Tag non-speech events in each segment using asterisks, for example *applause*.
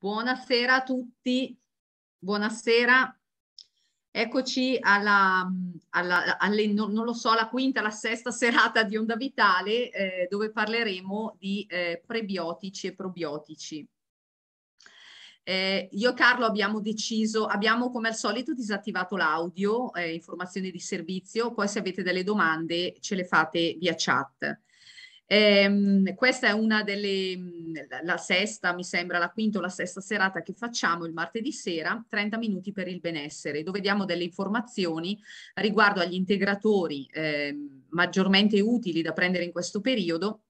Buonasera a tutti, buonasera. Eccoci alla, alla alle, non, non, lo so, la quinta, la sesta serata di Onda Vitale eh, dove parleremo di eh, prebiotici e probiotici. Eh, io e Carlo abbiamo deciso, abbiamo come al solito disattivato l'audio, eh, informazioni di servizio, poi se avete delle domande ce le fate via chat. Ehm, questa è una delle, mhmm, la sesta, mi sembra, la quinta o la sesta serata che facciamo il martedì sera, 30 minuti per il benessere, dove diamo delle informazioni riguardo agli integratori eh, maggiormente utili da prendere in questo periodo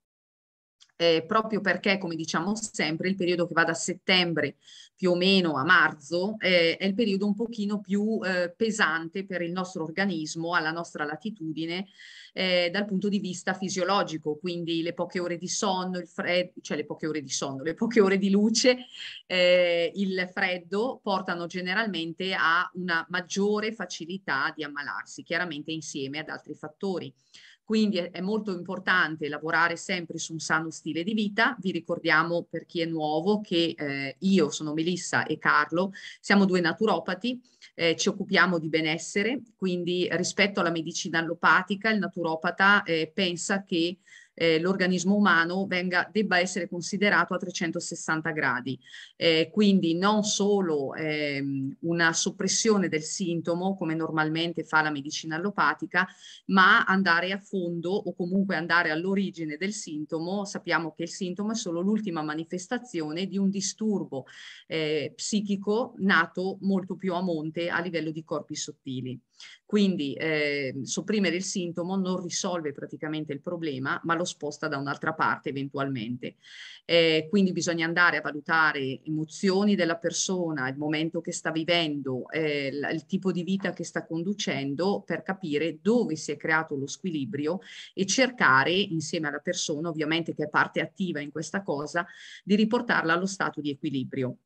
eh, proprio perché, come diciamo sempre, il periodo che va da settembre più o meno a marzo eh, è il periodo un pochino più eh, pesante per il nostro organismo, alla nostra latitudine, eh, dal punto di vista fisiologico, quindi le poche ore di sonno, il freddo, cioè le poche ore di sonno, le poche ore di luce, eh, il freddo portano generalmente a una maggiore facilità di ammalarsi, chiaramente insieme ad altri fattori. Quindi è, è molto importante lavorare sempre su un sano stile di vita. Vi ricordiamo per chi è nuovo che eh, io sono Melissa e Carlo, siamo due naturopati, eh, ci occupiamo di benessere, quindi rispetto alla medicina allopatica il naturopata eh, pensa che eh, l'organismo umano venga, debba essere considerato a 360 gradi. Eh, quindi non solo ehm, una soppressione del sintomo, come normalmente fa la medicina allopatica, ma andare a fondo o comunque andare all'origine del sintomo. Sappiamo che il sintomo è solo l'ultima manifestazione di un disturbo eh, psichico nato molto più a monte a livello di corpi sottili. Quindi eh, sopprimere il sintomo non risolve praticamente il problema, ma lo sposta da un'altra parte eventualmente. Eh, quindi bisogna andare a valutare emozioni della persona, il momento che sta vivendo, eh, il tipo di vita che sta conducendo per capire dove si è creato lo squilibrio e cercare insieme alla persona, ovviamente che è parte attiva in questa cosa, di riportarla allo stato di equilibrio.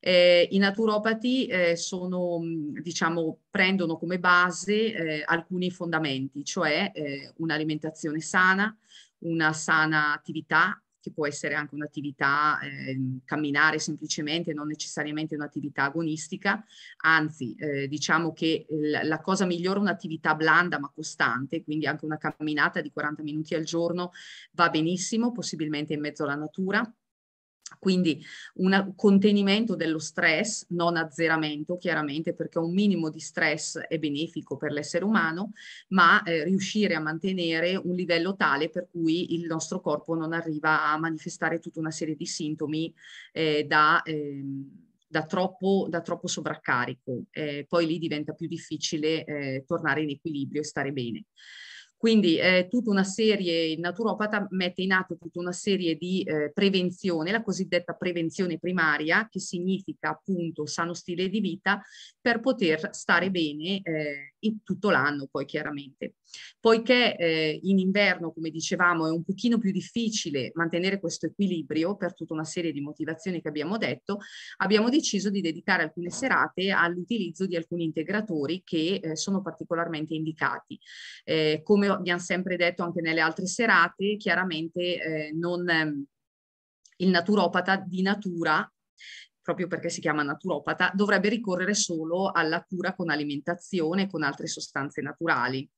Eh, I naturopati eh, sono, mm, diciamo, prendono come base eh, alcuni fondamenti, cioè eh, un'alimentazione sana, una sana attività, che può essere anche un'attività, eh, camminare semplicemente, non necessariamente un'attività agonistica, anzi eh, diciamo che la cosa migliore è un'attività blanda ma costante, quindi anche una camminata di 40 minuti al giorno va benissimo, possibilmente in mezzo alla natura quindi un contenimento dello stress, non azzeramento chiaramente, perché un minimo di stress è benefico per l'essere umano, ma eh, riuscire a mantenere un livello tale per cui il nostro corpo non arriva a manifestare tutta una serie di sintomi eh, da, eh, da, troppo, da, troppo, sovraccarico. Eh, poi lì diventa più difficile eh, tornare in equilibrio e stare bene. Quindi eh, tutta una serie, il naturopata mette in atto tutta una serie di eh, prevenzione, la cosiddetta prevenzione primaria, che significa appunto sano stile di vita, per poter stare bene eh, in tutto l'anno poi chiaramente. Poiché eh, in inverno, come dicevamo, è un pochino più difficile mantenere questo equilibrio per tutta una serie di motivazioni che abbiamo detto, abbiamo deciso di dedicare alcune serate all'utilizzo di alcuni integratori che eh, sono particolarmente indicati. Eh, come abbiamo sempre detto anche nelle altre serate, chiaramente eh, non... Ehm, il naturopata di natura proprio perché si chiama naturopata, dovrebbe ricorrere solo alla cura con alimentazione, e con altre sostanze naturali,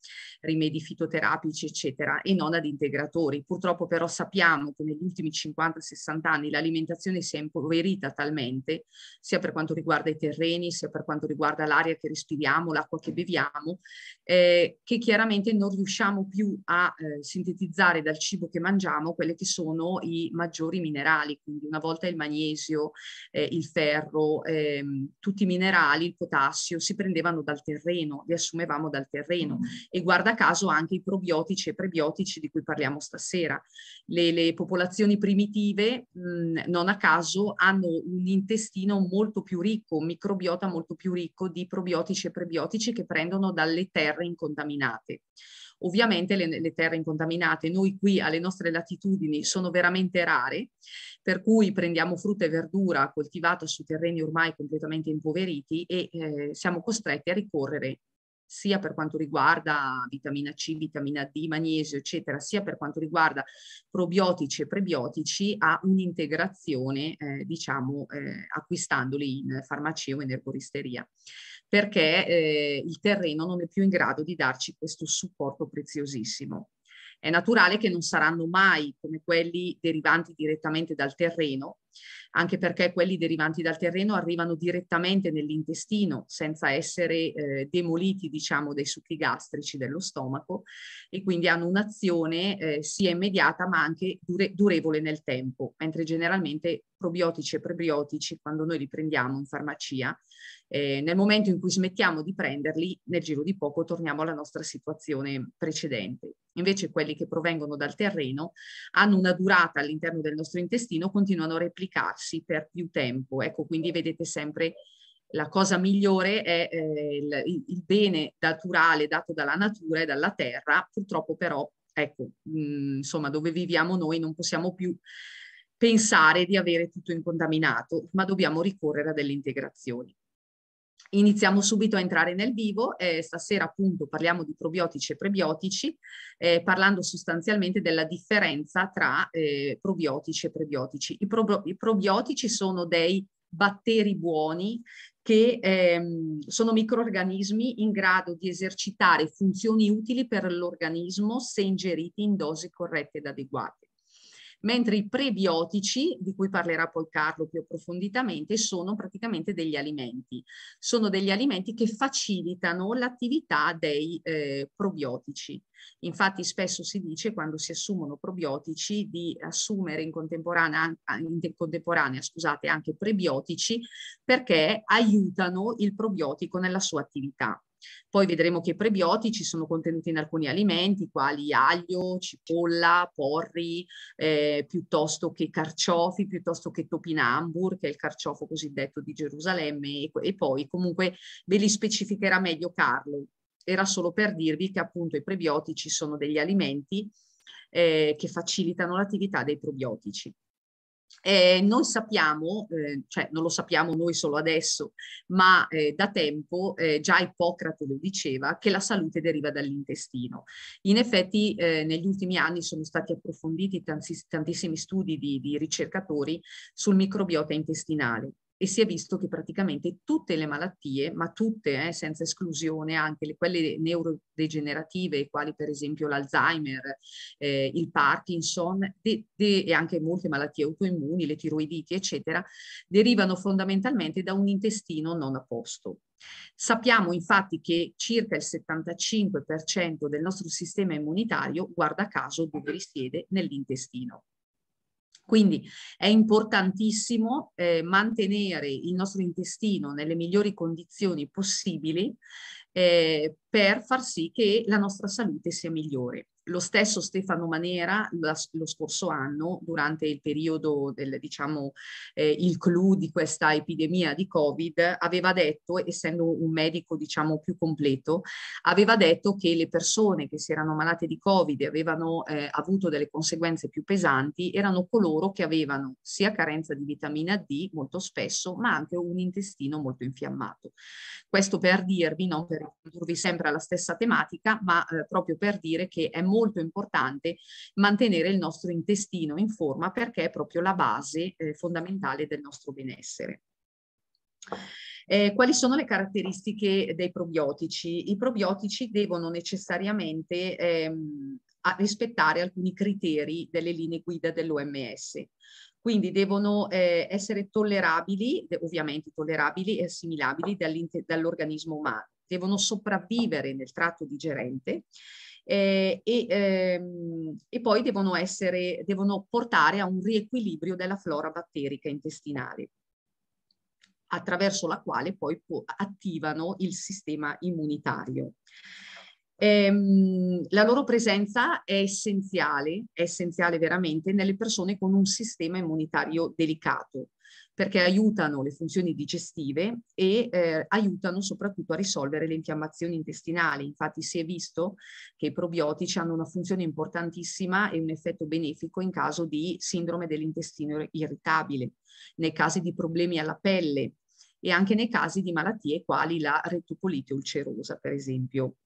rimedi fitoterapici, eccetera, e non ad integratori. Purtroppo però sappiamo che negli ultimi 50-60 anni l'alimentazione si è impoverita talmente, sia per quanto riguarda i terreni, sia per quanto riguarda l'aria che respiriamo, l'acqua che beviamo, eh, che chiaramente non riusciamo più a eh, sintetizzare dal cibo che mangiamo quelli che sono i maggiori minerali, quindi una volta il magnesio, eh, il ferro, ehm, tutti i minerali, il potassio, si prendevano dal terreno, li assumevamo dal terreno mm. e guarda caso anche i probiotici e prebiotici di cui parliamo stasera. Le, le popolazioni primitive mh, mm, non a caso hanno un intestino molto più ricco, un microbiota molto più ricco di probiotici e prebiotici che prendono dalle terre incontaminate. Ovviamente le, le terre incontaminate noi qui alle nostre latitudini sono veramente rare, per cui prendiamo frutta e verdura coltivata su terreni ormai completamente impoveriti e eh, siamo costretti a ricorrere sia per quanto riguarda vitamina C, vitamina D, magnesio, eccetera, sia per quanto riguarda probiotici e prebiotici, a un'integrazione, eh, diciamo, eh, acquistandoli in farmacia o in erboristeria perché eh, il terreno non è più in grado di darci questo supporto preziosissimo. È naturale che non saranno mai come quelli derivanti direttamente dal terreno, anche perché quelli derivanti dal terreno arrivano direttamente nell'intestino senza essere eh, demoliti, diciamo, dai succhi gastrici dello stomaco e quindi hanno un'azione eh, sia immediata ma anche dure durevole nel tempo, mentre generalmente probiotici e prebiotici, quando noi li prendiamo in farmacia, eh, nel momento in cui smettiamo di prenderli, nel giro di poco torniamo alla nostra situazione precedente. Invece quelli che provengono dal terreno hanno una durata all'interno del nostro intestino, continuano a replicarsi per più tempo. Ecco, quindi vedete sempre la cosa migliore è eh, il, il, bene naturale dato dalla natura e dalla terra, purtroppo però, ecco, mh, mm, insomma, dove viviamo noi non possiamo più pensare di avere tutto incontaminato, ma dobbiamo ricorrere a delle integrazioni. Iniziamo subito a entrare nel vivo, eh, stasera appunto parliamo di probiotici e prebiotici, eh, parlando sostanzialmente della differenza tra eh, probiotici e prebiotici. I, pro I, probiotici sono dei batteri buoni che ehm, sono microorganismi in grado di esercitare funzioni utili per l'organismo se ingeriti in dosi corrette ed adeguate mentre i prebiotici, di cui parlerà poi Carlo più approfonditamente, sono praticamente degli alimenti. Sono degli alimenti che facilitano l'attività dei eh, probiotici. Infatti spesso si dice quando si assumono probiotici di assumere in contemporanea, in contemporanea scusate, anche prebiotici perché aiutano il probiotico nella sua attività. Poi vedremo che i prebiotici sono contenuti in alcuni alimenti, quali aglio, cipolla, porri, eh, piuttosto che carciofi, piuttosto che topinambur, che è il carciofo cosiddetto di Gerusalemme, e, e poi comunque ve li specificherà meglio Carlo. Era solo per dirvi che appunto i prebiotici sono degli alimenti eh, che facilitano l'attività dei probiotici. Eh, noi sappiamo, eh, cioè non lo sappiamo noi solo adesso, ma eh, da tempo eh, già Ippocrate lo diceva, che la salute deriva dall'intestino. In effetti eh, negli ultimi anni sono stati approfonditi tanti, tantissimi studi di, di ricercatori sul microbiota intestinale e si è visto che praticamente tutte le malattie, ma tutte eh, senza esclusione, anche le, quelle neurodegenerative, quali per esempio l'Alzheimer, eh, il Parkinson de, de, e anche molte malattie autoimmuni, le tiroiditi, eccetera, derivano fondamentalmente da un intestino non a posto. Sappiamo infatti che circa il 75% del nostro sistema immunitario, guarda caso, dove risiede nell'intestino. Quindi è importantissimo eh, mantenere il nostro intestino nelle migliori condizioni possibili eh, per far sì che la nostra salute sia migliore lo stesso Stefano Manera la, lo scorso anno, durante il periodo del, diciamo, eh, il clou di questa epidemia di Covid, aveva detto, essendo un medico, diciamo, più completo, aveva detto che le persone che si erano malate di Covid e avevano eh, avuto delle conseguenze più pesanti erano coloro che avevano sia carenza di vitamina D molto spesso, ma anche un intestino molto infiammato. Questo per dirvi, non per ricondurvi sempre alla stessa tematica, ma eh, proprio per dire che è molto molto importante mantenere il nostro intestino in forma perché è proprio la base eh, fondamentale del nostro benessere. Eh, quali sono le caratteristiche dei probiotici? I probiotici devono necessariamente ehm, rispettare alcuni criteri delle linee guida dell'OMS. Quindi devono eh, essere tollerabili, ovviamente tollerabili e assimilabili dall'organismo umano. Devono sopravvivere nel tratto digerente eh, e, ehm, e, poi devono, essere, devono portare a un riequilibrio della flora batterica intestinale attraverso la quale poi attivano il sistema immunitario. Ehm, la loro presenza è essenziale, è essenziale veramente nelle persone con un sistema immunitario delicato perché aiutano le funzioni digestive e eh, aiutano soprattutto a risolvere le infiammazioni intestinali. Infatti si è visto che i probiotici hanno una funzione importantissima e un effetto benefico in caso di sindrome dell'intestino irritabile, nei casi di problemi alla pelle, e anche nei casi di malattie quali la retocolite ulcerosa, per esempio.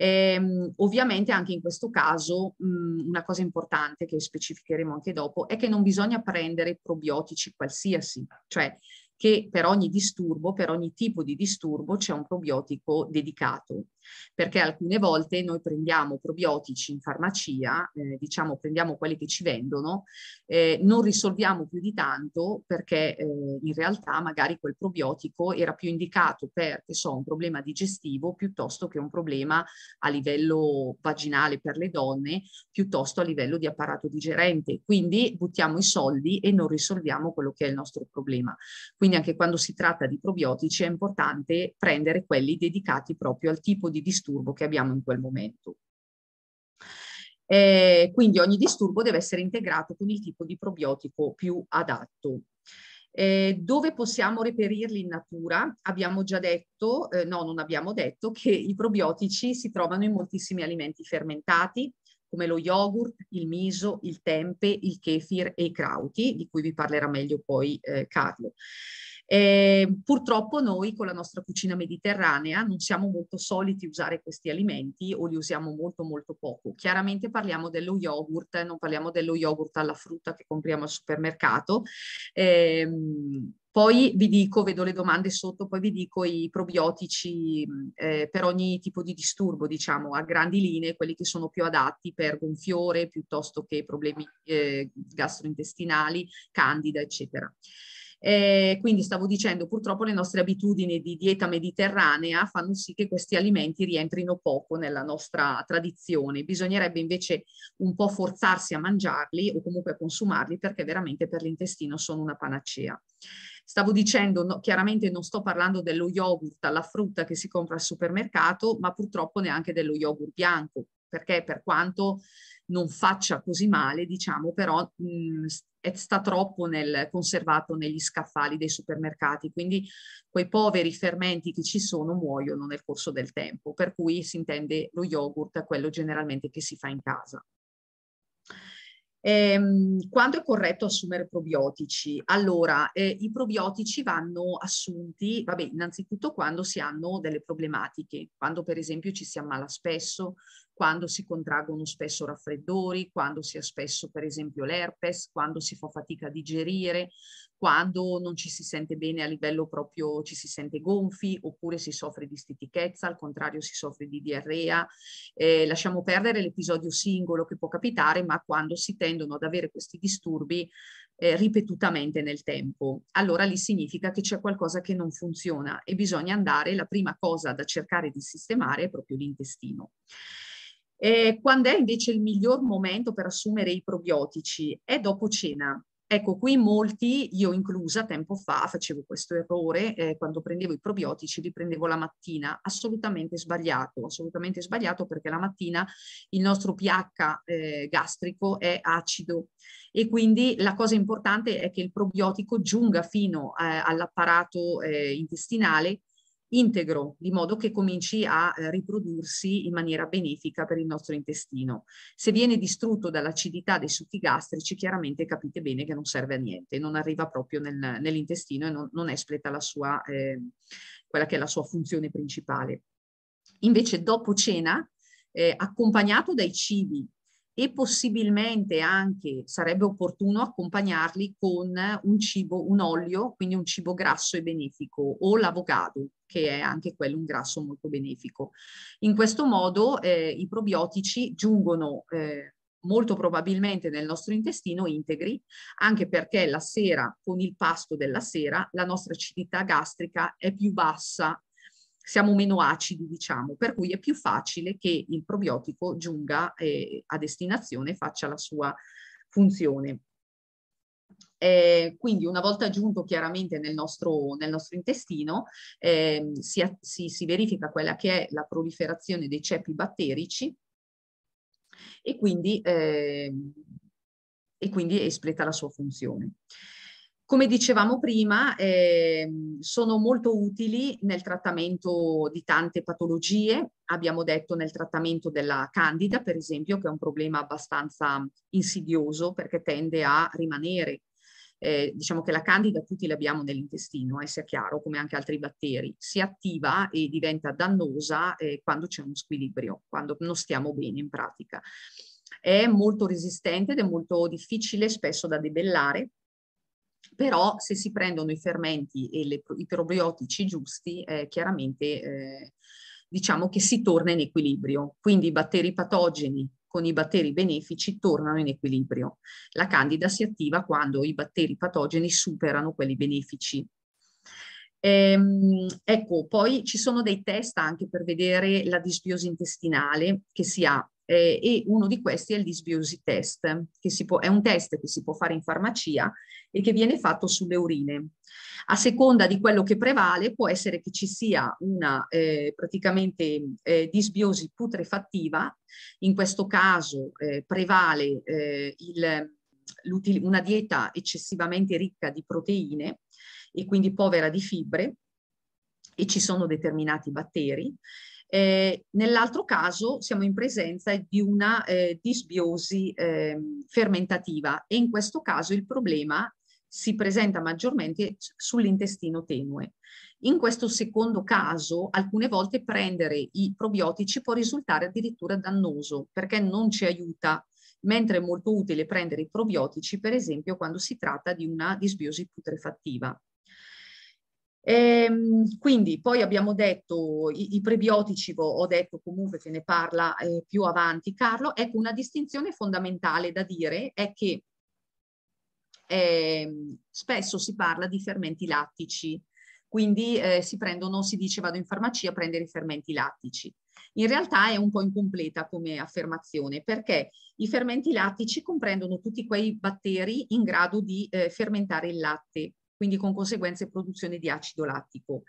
Ehm, ovviamente anche in questo caso mh, mhmm, una cosa importante che specificheremo anche dopo è che non bisogna prendere probiotici qualsiasi, cioè che per ogni disturbo, per ogni tipo di disturbo c'è un probiotico dedicato perché alcune volte noi prendiamo probiotici in farmacia, eh, diciamo prendiamo quelli che ci vendono, eh, non risolviamo più di tanto perché eh, in realtà magari quel probiotico era più indicato per, so, un problema digestivo piuttosto che un problema a livello vaginale per le donne, piuttosto a livello di apparato digerente. Quindi buttiamo i soldi e non risolviamo quello che è il nostro problema. Quindi anche quando si tratta di probiotici è importante prendere quelli dedicati proprio al tipo di di disturbo che abbiamo in quel momento. Eh, quindi ogni disturbo deve essere integrato con il tipo di probiotico più adatto. Eh, dove possiamo reperirli in natura? Abbiamo già detto, eh, no, non abbiamo detto, che i probiotici si trovano in moltissimi alimenti fermentati, come lo yogurt, il miso, il tempe, il kefir e i krauti, di cui vi parlerà meglio poi eh, Carlo. Eh, purtroppo noi con la nostra cucina mediterranea non siamo molto soliti usare questi alimenti o li usiamo molto molto poco. Chiaramente parliamo dello yogurt, non parliamo dello yogurt alla frutta che compriamo al supermercato. Eh, poi vi dico, vedo le domande sotto, poi vi dico i probiotici eh, per ogni tipo di disturbo, diciamo, a grandi linee, quelli che sono più adatti per gonfiore piuttosto che problemi eh, gastrointestinali, candida, eccetera. Eh, quindi stavo dicendo, purtroppo le nostre abitudini di dieta mediterranea fanno sì che questi alimenti rientrino poco nella nostra tradizione. Bisognerebbe invece un po' forzarsi a mangiarli o comunque a consumarli perché veramente per l'intestino sono una panacea. Stavo dicendo, no, chiaramente non sto parlando dello yogurt alla frutta che si compra al supermercato, ma purtroppo neanche dello yogurt bianco, perché per quanto non faccia così male, diciamo, però mh, è, sta troppo nel, conservato negli scaffali dei supermercati, quindi quei poveri fermenti che ci sono muoiono nel corso del tempo, per cui si intende lo yogurt, quello generalmente che si fa in casa. Ehm, quando è corretto assumere probiotici? Allora, eh, i probiotici vanno assunti, vabbè, innanzitutto quando si hanno delle problematiche, quando per esempio ci si ammala spesso, quando si contraggono spesso raffreddori, quando si ha spesso per esempio l'herpes, quando si fa fatica a digerire, quando non ci si sente bene a livello proprio, ci si sente gonfi oppure si soffre di stitichezza, al contrario si soffre di diarrea. Eh, lasciamo perdere l'episodio singolo che può capitare, ma quando si tendono ad avere questi disturbi eh, ripetutamente nel tempo, allora lì significa che c'è qualcosa che non funziona e bisogna andare, la prima cosa da cercare di sistemare è proprio l'intestino. Eh, quando è invece il miglior momento per assumere i probiotici? È dopo cena. Ecco, qui molti, io inclusa, tempo fa facevo questo errore, eh, quando prendevo i probiotici li prendevo la mattina, assolutamente sbagliato, assolutamente sbagliato perché la mattina il nostro pH eh, gastrico è acido e quindi la cosa importante è che il probiotico giunga fino eh, all'apparato eh, intestinale integro, di modo che cominci a eh, riprodursi in maniera benefica per il nostro intestino. Se viene distrutto dall'acidità dei succhi gastrici, chiaramente capite bene che non serve a niente, non arriva proprio nel, nell'intestino e non, non espleta la sua, eh, quella che è la sua funzione principale. Invece dopo cena, eh, accompagnato dai cibi e possibilmente anche sarebbe opportuno accompagnarli con un cibo, un olio, quindi un cibo grasso e benefico o l'avocado che è anche quello un grasso molto benefico. In questo modo eh, i probiotici giungono eh, molto probabilmente nel nostro intestino integri, anche perché la sera, con il pasto della sera, la nostra acidità gastrica è più bassa siamo meno acidi, diciamo, per cui è più facile che il probiotico giunga eh, a destinazione e faccia la sua funzione. Eh, quindi una volta giunto chiaramente nel nostro, nel nostro intestino eh, si, si, si verifica quella che è la proliferazione dei ceppi batterici e quindi, eh, e quindi espleta la sua funzione. Come dicevamo prima, eh, sono molto utili nel trattamento di tante patologie, abbiamo detto nel trattamento della candida, per esempio, che è un problema abbastanza insidioso perché tende a rimanere. Eh, diciamo che la candida tutti l'abbiamo nell'intestino, eh, sia chiaro, come anche altri batteri, si attiva e diventa dannosa eh, quando c'è uno squilibrio, quando non stiamo bene in pratica. È molto resistente ed è molto difficile spesso da debellare però se si prendono i fermenti e le, i probiotici giusti, eh, chiaramente eh, diciamo che si torna in equilibrio, quindi i batteri patogeni con i batteri benefici tornano in equilibrio. La candida si attiva quando i batteri patogeni superano quelli benefici. Ehm, ecco, poi ci sono dei test anche per vedere la disbiosi intestinale che si ha eh, e uno di questi è il disbiosi test, che può, è un test che si può fare in farmacia e che viene fatto sulle urine. A seconda di quello che prevale può essere che ci sia una eh, praticamente eh, disbiosi putrefattiva, in questo caso eh, prevale eh, il, una dieta eccessivamente ricca di proteine e quindi povera di fibre e ci sono determinati batteri eh, nell'altro caso siamo in presenza di una eh, disbiosi eh, fermentativa e in questo caso il problema si presenta maggiormente sull'intestino tenue. In questo secondo caso, alcune volte prendere i probiotici può risultare addirittura dannoso perché non ci aiuta, mentre è molto utile prendere i probiotici, per esempio, quando si tratta di una disbiosi putrefattiva. Ehm, quindi poi abbiamo detto i, i prebiotici, ho detto comunque che ne parla eh, più avanti Carlo, ecco una distinzione fondamentale da dire è che eh, spesso si parla di fermenti lattici, quindi eh, si prendono, si dice vado in farmacia a prendere i fermenti lattici. In realtà è un po' incompleta come affermazione perché i fermenti lattici comprendono tutti quei batteri in grado di eh, fermentare il latte quindi con conseguenze produzione di acido lattico.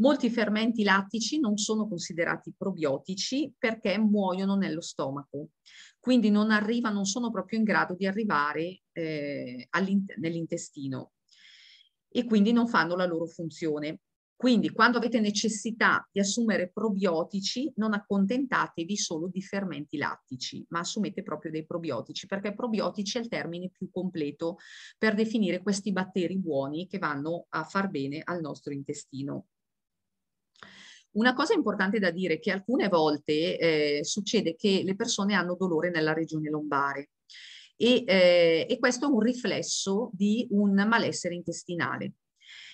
Molti fermenti lattici non sono considerati probiotici perché muoiono nello stomaco, quindi non, arriva, non sono proprio in grado di arrivare eh, nell'intestino e quindi non fanno la loro funzione. Quindi quando avete necessità di assumere probiotici, non accontentatevi solo di fermenti lattici, ma assumete proprio dei probiotici, perché probiotici è il termine più completo per definire questi batteri buoni che vanno a far bene al nostro intestino. Una cosa importante da dire è che alcune volte eh, succede che le persone hanno dolore nella regione lombare e, eh, e questo è un riflesso di un malessere intestinale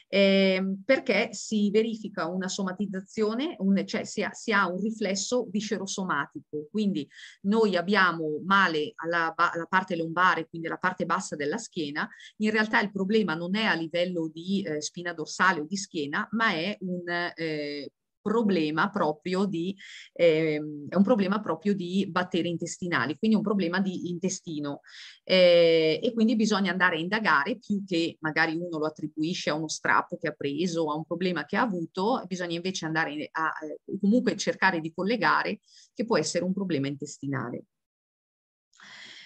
eh, perché si verifica una somatizzazione, un, cioè si ha, si ha, un riflesso viscerosomatico, quindi noi abbiamo male alla, alla, parte lombare, quindi alla parte bassa della schiena, in realtà il problema non è a livello di eh, spina dorsale o di schiena, ma è un eh, problema proprio di, eh, è un problema proprio di batteri intestinali, quindi un problema di intestino. Eh, e quindi bisogna andare a indagare più che magari uno lo attribuisce a uno strappo che ha preso o a un problema che ha avuto, bisogna invece andare a eh, comunque cercare di collegare che può essere un problema intestinale.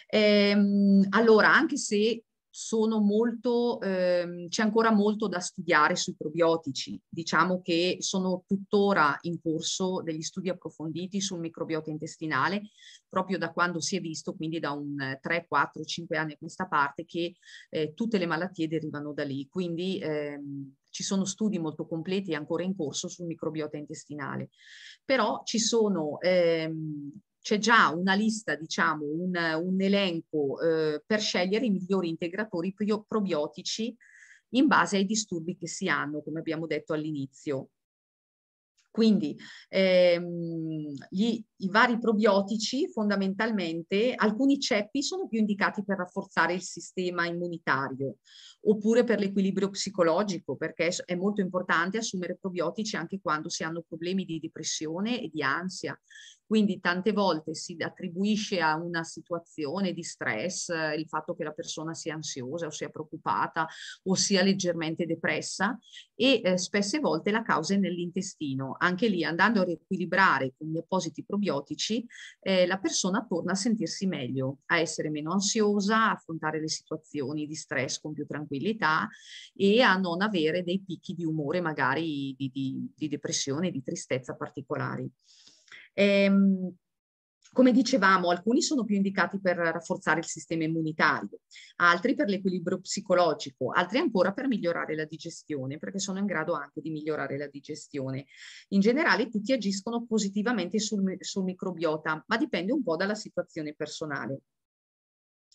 Ehm, allora, anche se molto, ehm, c'è ancora molto da studiare sui probiotici. Diciamo che sono tuttora in corso degli studi approfonditi sul microbiota intestinale, proprio da quando si è visto, quindi da un 3, 4, 5 anni a questa parte, che eh, tutte le malattie derivano da lì. Quindi ehm, ci sono studi molto completi ancora in corso sul microbiota intestinale. Però ci sono ehm, c'è già una lista, diciamo, un, un elenco eh, per scegliere i migliori integratori probiotici in base ai disturbi che si hanno, come abbiamo detto all'inizio. Quindi ehm, gli, i vari probiotici fondamentalmente, alcuni ceppi sono più indicati per rafforzare il sistema immunitario oppure per l'equilibrio psicologico perché è molto importante assumere probiotici anche quando si hanno problemi di depressione e di ansia quindi tante volte si attribuisce a una situazione di stress eh, il fatto che la persona sia ansiosa o sia preoccupata o sia leggermente depressa e eh, spesse volte la causa è nell'intestino. Anche lì andando a riequilibrare con gli appositi probiotici eh, la persona torna a sentirsi meglio, a essere meno ansiosa, a affrontare le situazioni di stress con più tranquillità e a non avere dei picchi di umore magari di, di, di depressione, di tristezza particolari. Ehm, come dicevamo, alcuni sono più indicati per rafforzare il sistema immunitario, altri per l'equilibrio psicologico, altri ancora per migliorare la digestione, perché sono in grado anche di migliorare la digestione. In generale tutti agiscono positivamente sul, sul microbiota, ma dipende un po' dalla situazione personale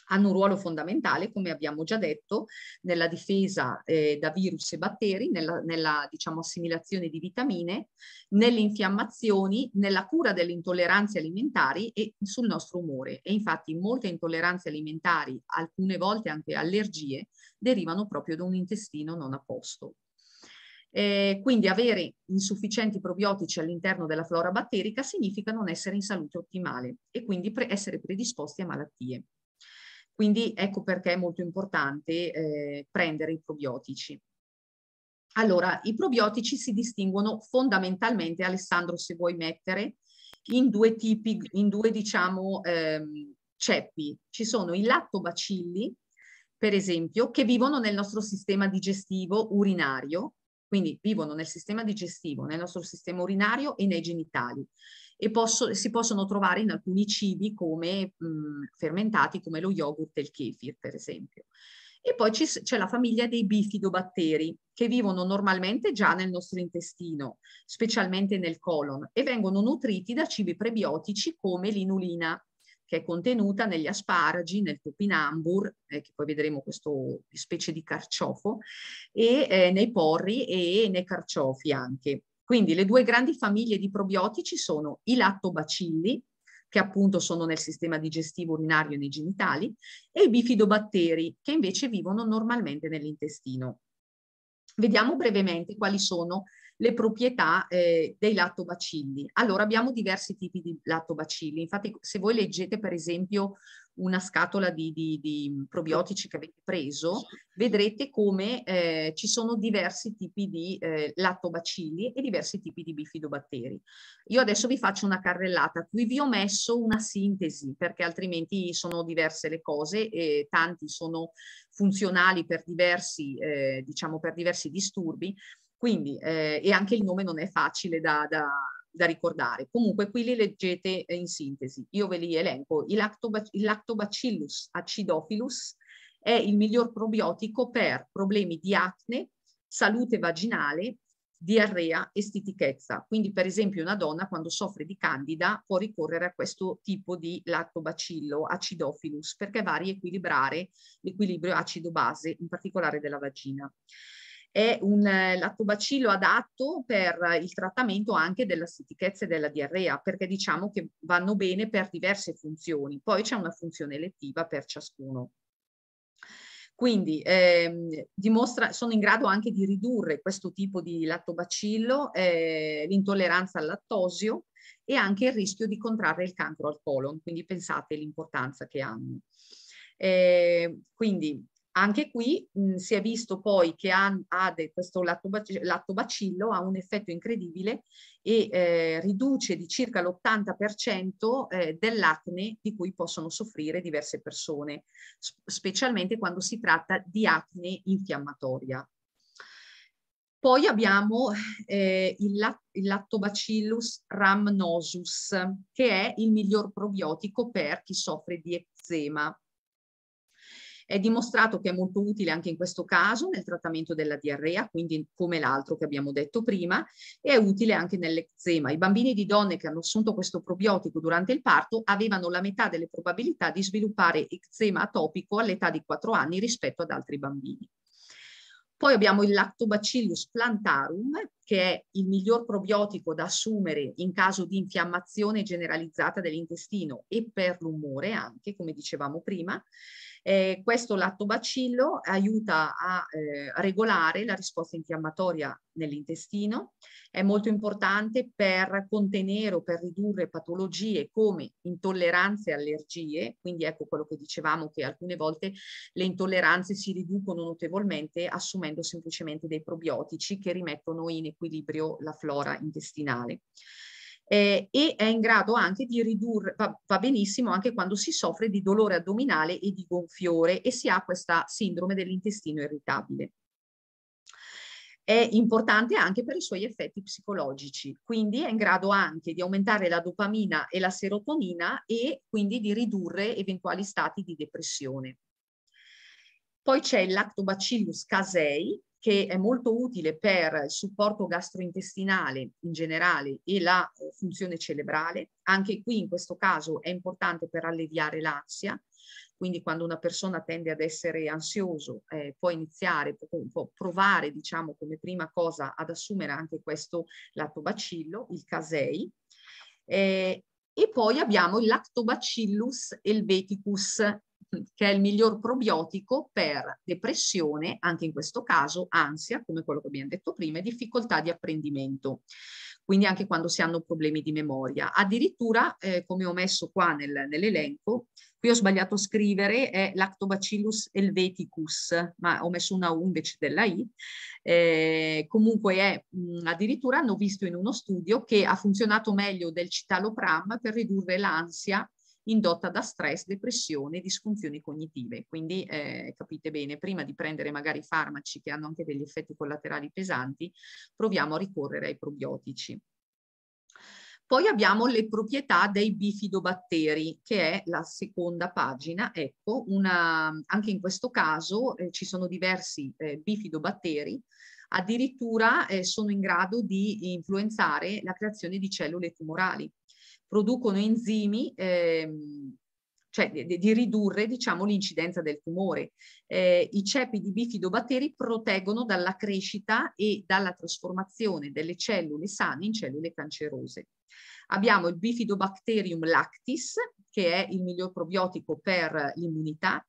hanno un ruolo fondamentale, come abbiamo già detto, nella difesa eh, da virus e batteri, nella, nella diciamo, assimilazione di vitamine, nelle infiammazioni, nella cura delle intolleranze alimentari e sul nostro umore. E infatti molte intolleranze alimentari, alcune volte anche allergie, derivano proprio da un intestino non a posto. Eh, quindi avere insufficienti probiotici all'interno della flora batterica significa non essere in salute ottimale e quindi pre essere predisposti a malattie. Quindi ecco perché è molto importante eh, prendere i probiotici. Allora, i probiotici si distinguono fondamentalmente, Alessandro se vuoi mettere, in due tipi, in due diciamo ehm, ceppi. Ci sono i lattobacilli, per esempio, che vivono nel nostro sistema digestivo urinario, quindi vivono nel sistema digestivo, nel nostro sistema urinario e nei genitali e posso, si possono trovare in alcuni cibi come mh, mm, fermentati come lo yogurt e il kefir per esempio. E poi c'è la famiglia dei bifidobatteri che vivono normalmente già nel nostro intestino, specialmente nel colon, e vengono nutriti da cibi prebiotici come l'inulina, che è contenuta negli asparagi, nel topinambur, eh, che poi vedremo questa specie di carciofo, e eh, nei porri e nei carciofi anche. Quindi le due grandi famiglie di probiotici sono i lattobacilli, che appunto sono nel sistema digestivo urinario e nei genitali, e i bifidobatteri, che invece vivono normalmente nell'intestino. Vediamo brevemente quali sono le proprietà eh, dei lattobacilli. Allora abbiamo diversi tipi di lattobacilli, infatti se voi leggete per esempio una scatola di, di, di probiotici che avete preso, vedrete come eh, ci sono diversi tipi di eh, lattobacilli e diversi tipi di bifidobatteri. Io adesso vi faccio una carrellata, qui vi ho messo una sintesi perché altrimenti sono diverse le cose e tanti sono funzionali per diversi, eh, diciamo per diversi disturbi, quindi, eh, e anche il nome non è facile da, da da ricordare. Comunque qui li leggete eh, in sintesi, io ve li elenco. Il, lactobac il lactobacillus acidophilus è il miglior probiotico per problemi di acne, salute vaginale, diarrea e stitichezza. Quindi per esempio una donna quando soffre di candida può ricorrere a questo tipo di lactobacillo acidophilus perché va a riequilibrare l'equilibrio acido-base, in particolare della vagina è un eh, lattobacillo adatto per il trattamento anche della stitichezza e della diarrea, perché diciamo che vanno bene per diverse funzioni, poi c'è una funzione elettiva per ciascuno. Quindi eh, dimostra, sono in grado anche di ridurre questo tipo di lattobacillo, eh, l'intolleranza al lattosio e anche il rischio di contrarre il cancro al colon, quindi pensate l'importanza che hanno. Eh, quindi anche qui mh, si è visto poi che ha, ha questo lattobacillo ha un effetto incredibile e eh, riduce di circa l'80% eh, dell'acne di cui possono soffrire diverse persone, specialmente quando si tratta di acne infiammatoria. Poi abbiamo eh, il, lat il, Lactobacillus rhamnosus, che è il miglior probiotico per chi soffre di eczema. È dimostrato che è molto utile anche in questo caso nel trattamento della diarrea, quindi come l'altro che abbiamo detto prima, e è utile anche nell'eczema. I bambini di donne che hanno assunto questo probiotico durante il parto avevano la metà delle probabilità di sviluppare eczema atopico all'età di 4 anni rispetto ad altri bambini. Poi abbiamo il Lactobacillus plantarum, che è il miglior probiotico da assumere in caso di infiammazione generalizzata dell'intestino e per l'umore anche, come dicevamo prima. Eh, questo lattobacillo aiuta a eh, regolare la risposta infiammatoria nell'intestino, è molto importante per contenere o per ridurre patologie come intolleranze e allergie, quindi ecco quello che dicevamo che alcune volte le intolleranze si riducono notevolmente assumendo semplicemente dei probiotici che rimettono in equilibrio la flora intestinale eh, e è in grado anche di ridurre, va, va, benissimo anche quando si soffre di dolore addominale e di gonfiore e si ha questa sindrome dell'intestino irritabile. È importante anche per i suoi effetti psicologici, quindi è in grado anche di aumentare la dopamina e la serotonina e quindi di ridurre eventuali stati di depressione. Poi c'è il Lactobacillus casei, che è molto utile per il supporto gastrointestinale in generale e la eh, funzione cerebrale. Anche qui in questo caso è importante per alleviare l'ansia, quindi quando una persona tende ad essere ansioso eh, può iniziare, può, può, provare diciamo come prima cosa ad assumere anche questo lattobacillo, il casei. Eh, e poi abbiamo il Lactobacillus elveticus, che è il miglior probiotico per depressione, anche in questo caso ansia, come quello che abbiamo detto prima, e difficoltà di apprendimento, quindi anche quando si hanno problemi di memoria. Addirittura, eh, come ho messo qua nel, nell'elenco, qui ho sbagliato a scrivere, è Lactobacillus helveticus, ma ho messo una U invece della I. Eh, comunque è, mh, addirittura hanno visto in uno studio che ha funzionato meglio del citalopram per ridurre l'ansia indotta da stress, depressione e disfunzioni cognitive. Quindi eh, capite bene, prima di prendere magari farmaci che hanno anche degli effetti collaterali pesanti, proviamo a ricorrere ai probiotici. Poi abbiamo le proprietà dei bifidobatteri, che è la seconda pagina. Ecco, una, anche in questo caso eh, ci sono diversi eh, bifidobatteri, addirittura eh, sono in grado di influenzare la creazione di cellule tumorali producono enzimi ehm, cioè di, di ridurre diciamo, l'incidenza del tumore. Eh, I ceppi di bifidobatteri proteggono dalla crescita e dalla trasformazione delle cellule sane in cellule cancerose. Abbiamo il Bifidobacterium lactis, che è il miglior probiotico per l'immunità,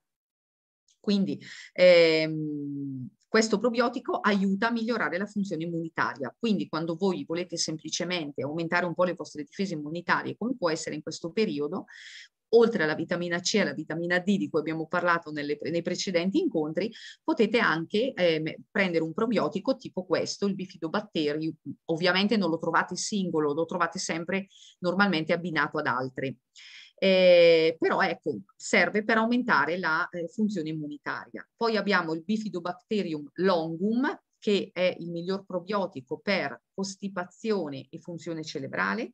quindi ehm, questo probiotico aiuta a migliorare la funzione immunitaria, quindi quando voi volete semplicemente aumentare un po' le vostre difese immunitarie, come può essere in questo periodo, oltre alla vitamina C e alla vitamina D di cui abbiamo parlato nelle, nei precedenti incontri, potete anche eh, prendere un probiotico tipo questo, il bifidobatteri. Ovviamente non lo trovate singolo, lo trovate sempre normalmente abbinato ad altri eh, però ecco, serve per aumentare la eh, funzione immunitaria. Poi abbiamo il Bifidobacterium longum, che è il miglior probiotico per costipazione e funzione cerebrale.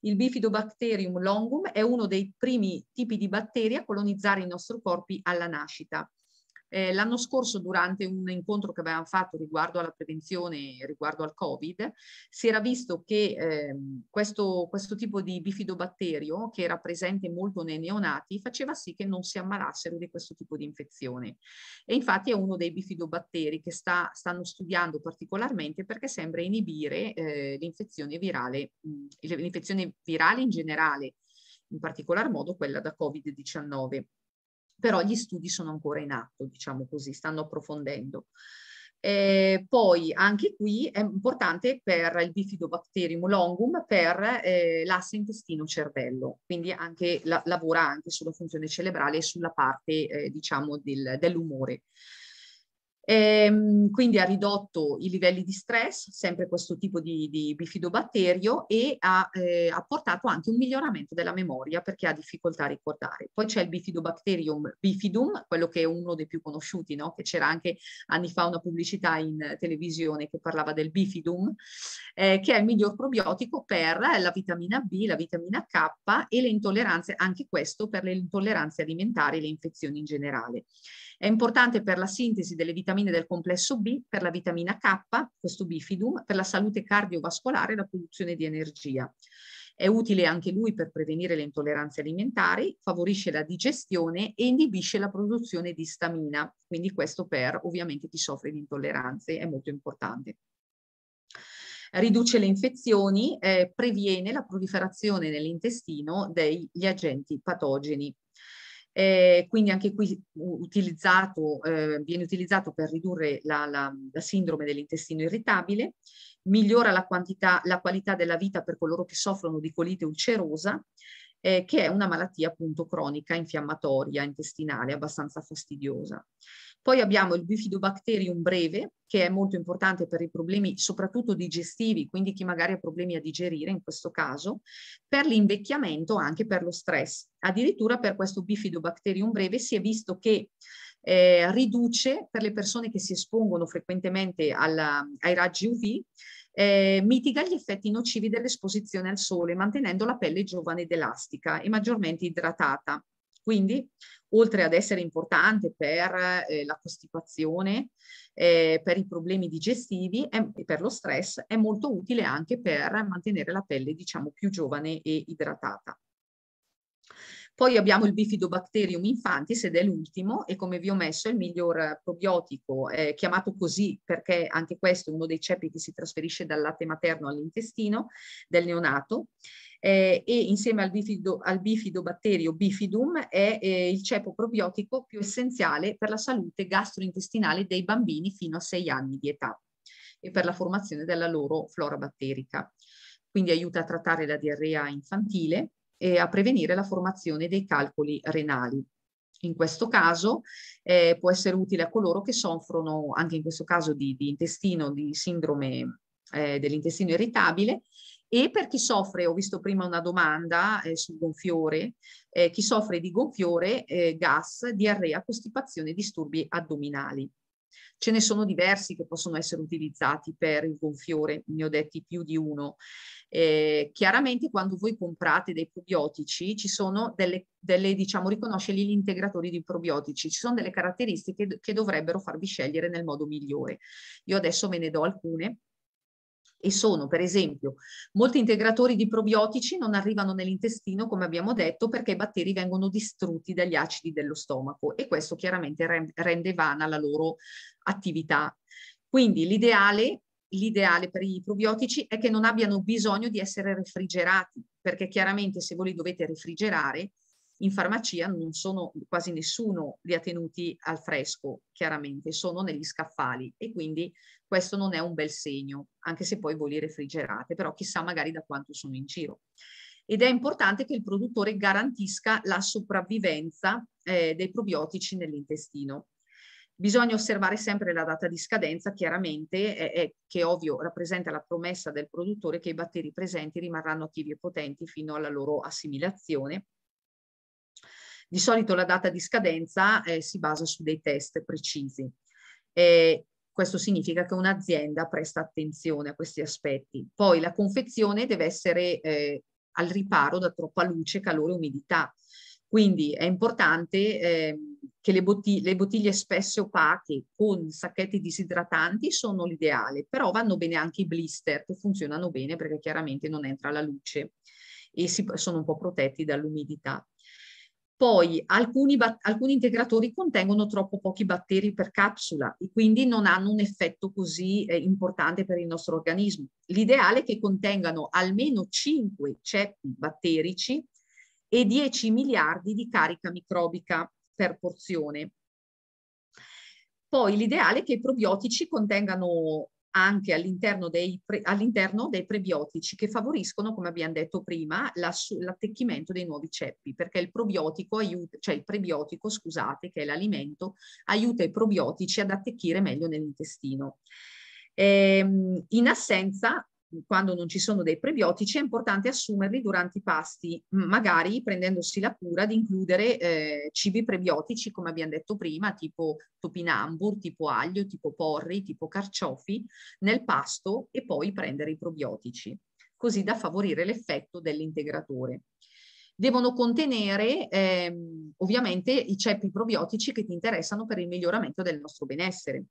Il Bifidobacterium longum è uno dei primi tipi di batteri a colonizzare i nostri corpi alla nascita eh, l'anno scorso, durante un incontro che avevamo fatto riguardo alla prevenzione, riguardo al Covid, si era visto che ehm, questo, questo, tipo di bifidobatterio, che era presente molto nei neonati, faceva sì che non si ammalassero di questo tipo di infezione. E infatti è uno dei bifidobatteri che sta, stanno studiando particolarmente perché sembra inibire eh, l'infezione virale, l'infezione virale in generale, in particolar modo quella da Covid-19 però gli studi sono ancora in atto, diciamo così, stanno approfondendo. Eh, poi anche qui è importante per il bifidobacterium longum per eh, l'asse intestino-cervello, quindi anche la, lavora anche sulla funzione cerebrale e sulla parte eh, diciamo del, dell'umore. Ehm, quindi ha ridotto i livelli di stress, sempre questo tipo di, di bifidobatterio, e ha, eh, ha, portato anche un miglioramento della memoria perché ha difficoltà a ricordare. Poi c'è il bifidobacterium bifidum, quello che è uno dei più conosciuti, no? che c'era anche anni fa una pubblicità in televisione che parlava del bifidum, eh, che è il miglior probiotico per la vitamina B, la vitamina K e le intolleranze, anche questo per le intolleranze alimentari e le infezioni in generale. È importante per la sintesi delle vitamine del complesso B, per la vitamina K, questo bifidum, per la salute cardiovascolare e la produzione di energia. È utile anche lui per prevenire le intolleranze alimentari, favorisce la digestione e inibisce la produzione di stamina. Quindi questo per ovviamente chi soffre di intolleranze è molto importante riduce le infezioni, eh, previene la proliferazione nell'intestino degli agenti patogeni eh, quindi anche qui utilizzato, eh, viene utilizzato per ridurre la, la, la sindrome dell'intestino irritabile, migliora la, quantità, la qualità della vita per coloro che soffrono di colite ulcerosa, eh, che è una malattia appunto cronica, infiammatoria, intestinale, abbastanza fastidiosa. Poi abbiamo il bifidobacterium breve, che è molto importante per i problemi soprattutto digestivi, quindi chi magari ha problemi a digerire in questo caso, per l'invecchiamento, anche per lo stress. Addirittura per questo bifidobacterium breve si è visto che eh, riduce per le persone che si espongono frequentemente alla, ai raggi UV, eh, mitiga gli effetti nocivi dell'esposizione al sole, mantenendo la pelle giovane ed elastica e maggiormente idratata. Quindi, oltre ad essere importante per eh, la costipazione, eh, per i problemi digestivi e per lo stress, è molto utile anche per mantenere la pelle, diciamo, più giovane e idratata. Poi abbiamo il Bifidobacterium infantis ed è l'ultimo e come vi ho messo è il miglior probiotico, eh, chiamato così perché anche questo è uno dei ceppi che si trasferisce dal latte materno all'intestino del neonato eh, e insieme al, bifido, al bifidobatterio bifidum è eh, il ceppo probiotico più essenziale per la salute gastrointestinale dei bambini fino a 6 anni di età e per la formazione della loro flora batterica. Quindi aiuta a trattare la diarrea infantile e a prevenire la formazione dei calcoli renali. In questo caso eh, può essere utile a coloro che soffrono anche in questo caso di, di intestino, di sindrome eh, dell'intestino irritabile e per chi soffre, ho visto prima una domanda eh, sul gonfiore, eh, chi soffre di gonfiore, eh, gas, diarrea, costipazione, disturbi addominali. Ce ne sono diversi che possono essere utilizzati per il gonfiore, ne ho detti più di uno. Eh, chiaramente quando voi comprate dei probiotici ci sono delle, delle diciamo, riconosceli gli integratori di probiotici, ci sono delle caratteristiche che dovrebbero farvi scegliere nel modo migliore. Io adesso ve ne do alcune e sono per esempio molti integratori di probiotici non arrivano nell'intestino come abbiamo detto perché i batteri vengono distrutti dagli acidi dello stomaco e questo chiaramente rende vana la loro attività. Quindi l'ideale l'ideale per i probiotici è che non abbiano bisogno di essere refrigerati, perché chiaramente se voi li dovete refrigerare in farmacia non sono quasi nessuno li ha tenuti al fresco, chiaramente sono negli scaffali e quindi questo non è un bel segno, anche se poi voi li refrigerate, però chissà magari da quanto sono in giro. Ed è importante che il produttore garantisca la sopravvivenza eh, dei probiotici nell'intestino. Bisogna osservare sempre la data di scadenza, chiaramente, eh, eh, che ovvio rappresenta la promessa del produttore che i batteri presenti rimarranno attivi e potenti fino alla loro assimilazione. Di solito la data di scadenza eh, si basa su dei test precisi. Eh, questo significa che un'azienda presta attenzione a questi aspetti. Poi la confezione deve essere eh, al riparo da troppa luce, calore, e umidità. Quindi è importante eh, che le, bottig le, bottiglie spesse opache con sacchetti disidratanti sono l'ideale, però vanno bene anche i blister che funzionano bene perché chiaramente non entra la luce e si, sono un po' protetti dall'umidità. Poi alcuni, alcuni, integratori contengono troppo pochi batteri per capsula e quindi non hanno un effetto così eh, importante per il nostro organismo. L'ideale è che contengano almeno 5 ceppi batterici e 10 miliardi di carica microbica per porzione. Poi l'ideale è che i probiotici contengano anche all'interno dei, pre, all'interno dei prebiotici che favoriscono, come abbiamo detto prima, la, l'attecchimento dei nuovi ceppi, perché il probiotico aiuta, cioè il prebiotico, scusate, che è l'alimento, aiuta i probiotici ad attecchire meglio nell'intestino. Ehm, in assenza quando non ci sono dei prebiotici, è importante assumerli durante i pasti, magari prendendosi la cura di includere eh, cibi prebiotici, come abbiamo detto prima, tipo topinambur, tipo aglio, tipo porri, tipo carciofi, nel pasto e poi prendere i probiotici, così da favorire l'effetto dell'integratore. Devono contenere eh, ovviamente i ceppi probiotici che ti interessano per il miglioramento del nostro benessere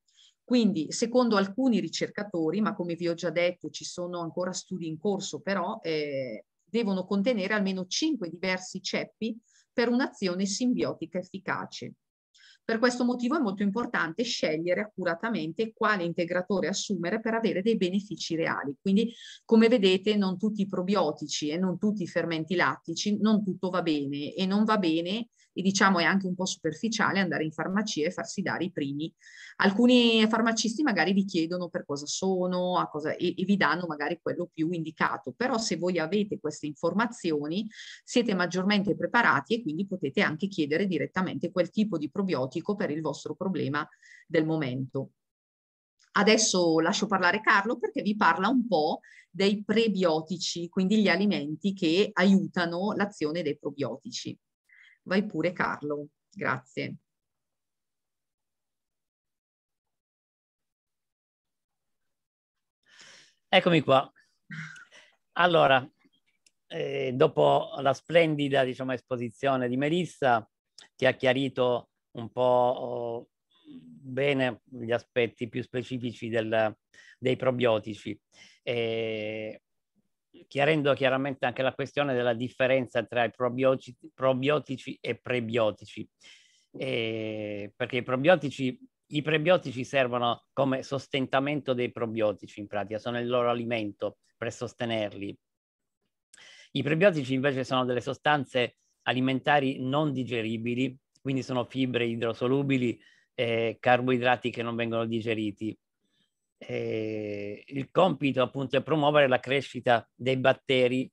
quindi, secondo alcuni ricercatori, ma come vi ho già detto, ci sono ancora studi in corso, però eh, devono contenere almeno cinque diversi ceppi per un'azione simbiotica efficace. Per questo motivo è molto importante scegliere accuratamente quale integratore assumere per avere dei benefici reali. Quindi, come vedete, non tutti i probiotici e non tutti i fermenti lattici, non tutto va bene e non va bene e diciamo è anche un po' superficiale andare in farmacia e farsi dare i primi. Alcuni farmacisti magari vi chiedono per cosa sono cosa, e, e, vi danno magari quello più indicato, però se voi avete queste informazioni siete maggiormente preparati e quindi potete anche chiedere direttamente quel tipo di probiotico per il vostro problema del momento. Adesso lascio parlare Carlo perché vi parla un po' dei prebiotici, quindi gli alimenti che aiutano l'azione dei probiotici. Vai pure Carlo, grazie. Eccomi qua. Allora, eh, dopo la splendida diciamo, esposizione di Melissa, che ha chiarito un po' oh, bene gli aspetti più specifici del, dei probiotici. Eh, chiarendo chiaramente anche la questione della differenza tra i probiotici, probiotici e prebiotici, eh, perché i probiotici, i prebiotici servono come sostentamento dei probiotici, in pratica, sono il loro alimento per sostenerli. I prebiotici invece sono delle sostanze alimentari non digeribili, quindi sono fibre idrosolubili, eh, carboidrati che non vengono digeriti eh, il compito appunto è promuovere la crescita dei batteri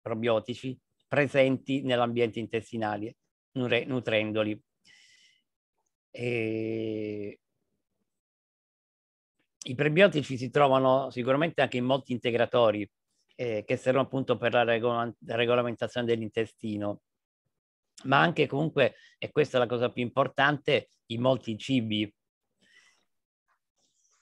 probiotici presenti nell'ambiente intestinale, nutrendoli. E... I prebiotici si trovano sicuramente anche in molti integratori eh, che servono appunto per la regol regolamentazione dell'intestino, ma anche comunque, e questa è la cosa più importante, in molti cibi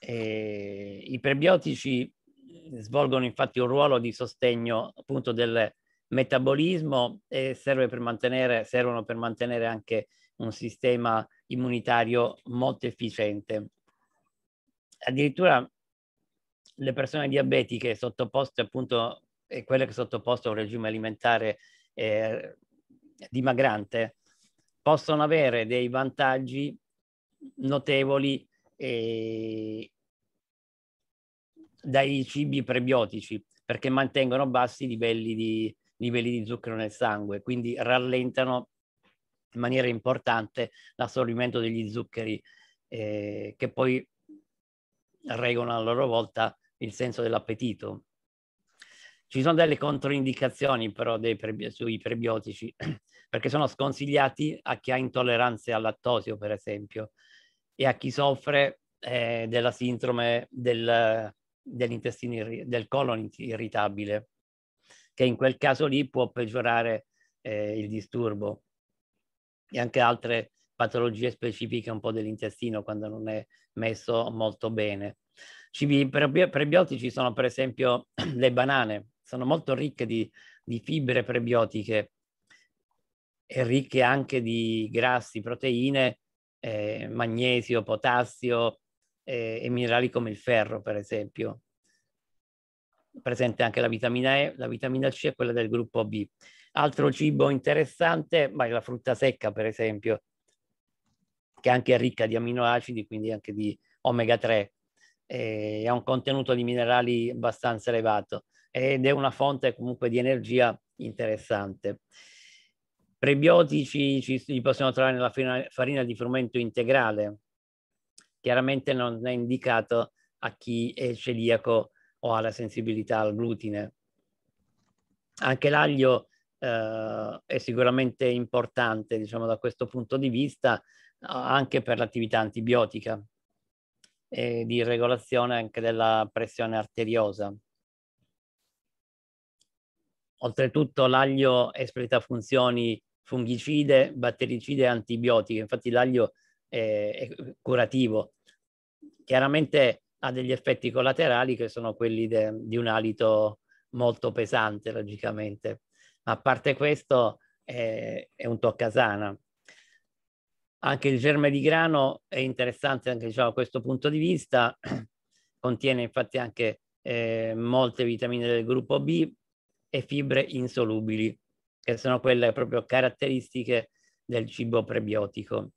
eh, I prebiotici eh, svolgono infatti un ruolo di sostegno appunto del metabolismo e serve per mantenere, servono per mantenere anche un sistema immunitario molto efficiente. Addirittura le persone diabetiche sottoposte appunto e quelle che sottoposte a un regime alimentare eh, dimagrante possono avere dei vantaggi notevoli eh, dai cibi prebiotici perché mantengono bassi i livelli di, livelli di zucchero nel sangue, quindi rallentano in maniera importante l'assorbimento degli zuccheri eh, che poi regolano a loro volta il senso dell'appetito. Ci sono delle controindicazioni però prebi- sui prebiotici *clears throat* perché sono sconsigliati a chi ha intolleranze al lattosio, per esempio, e a chi soffre eh, della sindrome del, dell'intestino del colon irritabile, che in quel caso lì può peggiorare eh, il disturbo e anche altre patologie specifiche un po' dell'intestino quando non è messo molto bene. Cibi prebiotici sono per esempio *clears throat* le banane, sono molto ricche di, di fibre prebiotiche e ricche anche di grassi, proteine eh, magnesio, potassio eh, e minerali come il ferro, per esempio. Presente anche la vitamina E, la vitamina C e quella del gruppo B. Altro cibo interessante, ma la frutta secca, per esempio, che è anche ricca di aminoacidi, quindi anche di omega 3, e ha un contenuto di minerali abbastanza elevato ed è una fonte comunque di energia interessante. Prebiotici ci, li possiamo trovare nella farina, di frumento integrale. Chiaramente non è indicato a chi è celiaco o ha la sensibilità al glutine. Anche l'aglio eh, è sicuramente importante, diciamo, da questo punto di vista, anche per l'attività antibiotica e di regolazione anche della pressione arteriosa. Oltretutto l'aglio espleta funzioni fungicide, battericide e antibiotiche. Infatti l'aglio è, è curativo. Chiaramente ha degli effetti collaterali che sono quelli de, di un alito molto pesante, logicamente. Ma a parte questo, è, è un toccasana. Anche il germe di grano è interessante anche diciamo, da questo punto di vista. *clears throat* Contiene infatti anche eh, molte vitamine del gruppo B e fibre insolubili che sono quelle proprio caratteristiche del cibo prebiotico.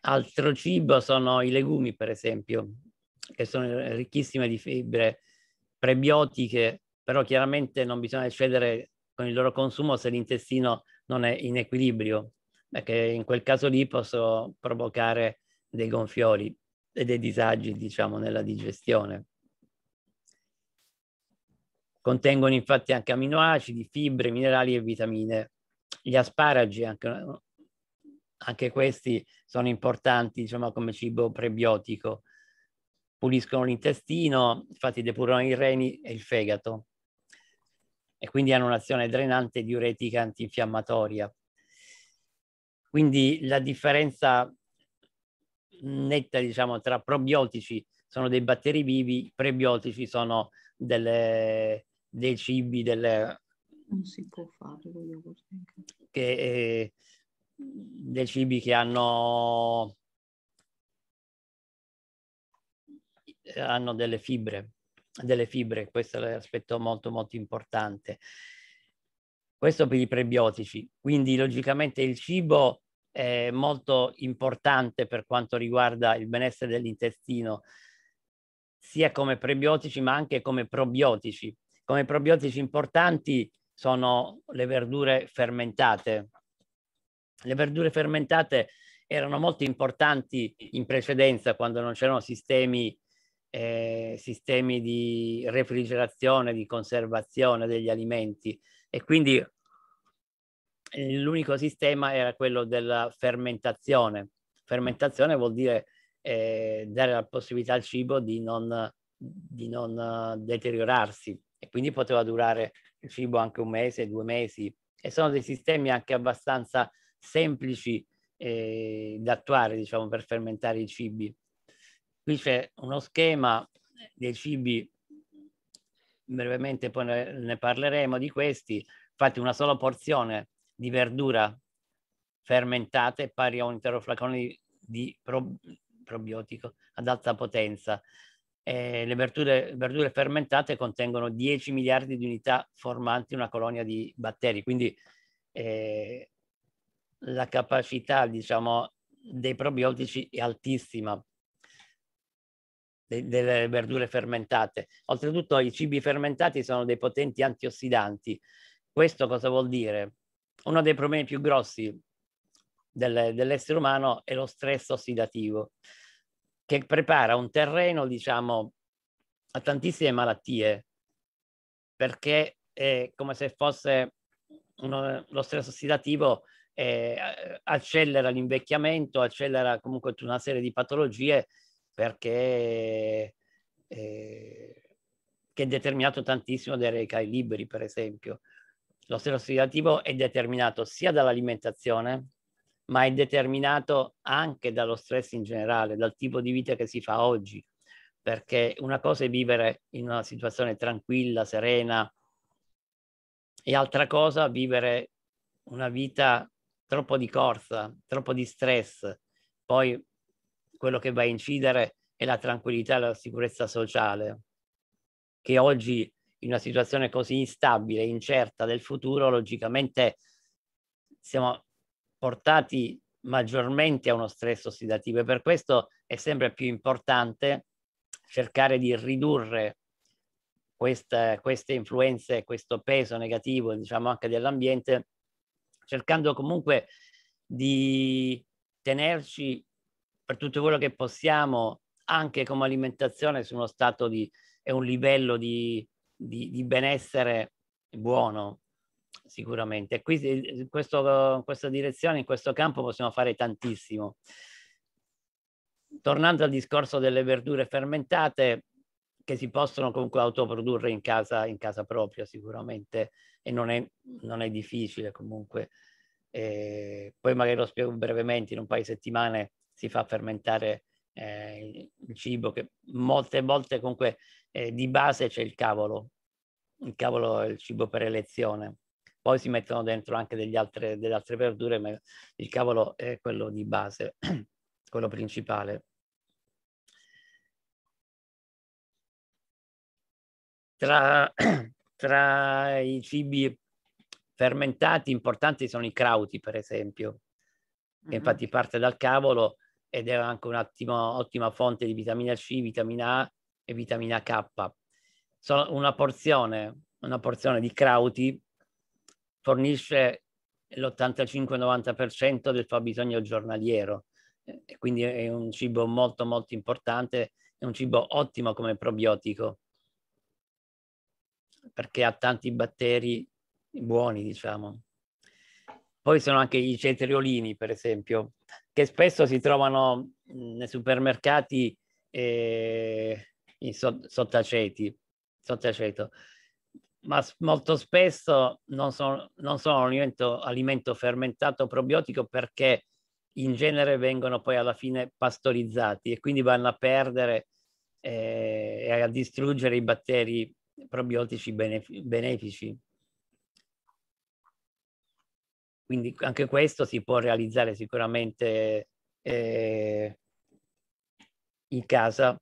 Altro cibo sono i legumi, per esempio, che sono ricchissime di fibre prebiotiche, però chiaramente non bisogna eccedere con il loro consumo se l'intestino non è in equilibrio, perché in quel caso lì possono provocare dei gonfiori e dei disagi, diciamo, nella digestione. Contengono infatti anche aminoacidi, fibre, minerali e vitamine. Gli asparagi, anche, anche questi sono importanti diciamo, come cibo prebiotico. Puliscono l'intestino, infatti depurano i reni e il fegato e quindi hanno un'azione drenante e diuretica antinfiammatoria. Quindi la differenza netta diciamo, tra probiotici sono dei batteri vivi, prebiotici sono delle, dei cibi del... Non si può fare Che, eh, dei cibi che hanno... hanno delle fibre, delle fibre, questo è l'aspetto molto molto importante. Questo per i prebiotici, quindi logicamente il cibo è molto importante per quanto riguarda il benessere dell'intestino, sia come prebiotici ma anche come probiotici, come probiotici importanti sono le verdure fermentate. Le verdure fermentate erano molto importanti in precedenza quando non c'erano sistemi, eh, sistemi di refrigerazione, di conservazione degli alimenti e quindi l'unico sistema era quello della fermentazione. Fermentazione vuol dire eh, dare la possibilità al cibo di non, di non eh, deteriorarsi e quindi poteva durare il cibo anche un mese, due mesi e sono dei sistemi anche abbastanza semplici eh, da attuare, diciamo, per fermentare i cibi. Qui c'è uno schema dei cibi, brevemente poi ne, parleremo di questi, infatti una sola porzione di verdura fermentata è pari a un intero flacone di, di pro, probiotico ad alta potenza eh, le verdure, verdure, fermentate contengono 10 miliardi di unità formanti una colonia di batteri, quindi eh, la capacità diciamo, dei probiotici è altissima delle verdure fermentate. Oltretutto i cibi fermentati sono dei potenti antiossidanti. Questo cosa vuol dire? Uno dei problemi più grossi del, dell'essere umano è lo stress ossidativo che prepara un terreno, diciamo, a tantissime malattie, perché è come se fosse uno, lo stress ossidativo eh, accelera l'invecchiamento, accelera comunque tutta una serie di patologie perché eh, che è determinato tantissimo dai recai liberi, per esempio. Lo stress ossidativo è determinato sia dall'alimentazione, ma è determinato anche dallo stress in generale, dal tipo di vita che si fa oggi, perché una cosa è vivere in una situazione tranquilla, serena, e altra cosa vivere una vita troppo di corsa, troppo di stress. Poi quello che va a incidere è la tranquillità e la sicurezza sociale, che oggi in una situazione così instabile, incerta del futuro, logicamente siamo portati maggiormente a uno stress ossidativo e per questo è sempre più importante cercare di ridurre questa, queste influenze, questo peso negativo, diciamo anche dell'ambiente, cercando comunque di tenerci per tutto quello che possiamo, anche come alimentazione, su uno stato di, e un livello di, di, di benessere buono, sicuramente. Qui, in, eh, eh, questo, in questa direzione, in questo campo possiamo fare tantissimo. Tornando al discorso delle verdure fermentate, che si possono comunque autoprodurre in casa, in casa propria sicuramente e non è, non è difficile comunque. Eh, poi magari lo spiego brevemente, in un paio di settimane si fa fermentare eh, il cibo che molte volte comunque eh, di base c'è il cavolo, il cavolo è il cibo per elezione, poi si mettono dentro anche altre, delle altre verdure, ma il cavolo è quello di base, *clears throat* quello principale. Tra, *clears throat* tra i cibi fermentati importanti sono i crauti, per esempio, che mm-hmm. infatti parte dal cavolo ed è anche un'ottima fonte di vitamina C, vitamina A e vitamina K. Sono una porzione, una porzione di crauti fornisce l'85-90% del fabbisogno bisogno giornaliero, quindi è un cibo molto molto importante, è un cibo ottimo come probiotico, perché ha tanti batteri buoni, diciamo. Poi sono anche i cetriolini, per esempio, che spesso si trovano nei supermercati eh, in so sottaceti, sottaceto ma molto spesso non sono, non sono alimento, alimento fermentato probiotico perché in genere vengono poi alla fine pastorizzati e quindi vanno a perdere eh, e a distruggere i batteri probiotici benefici. Quindi anche questo si può realizzare sicuramente eh, in casa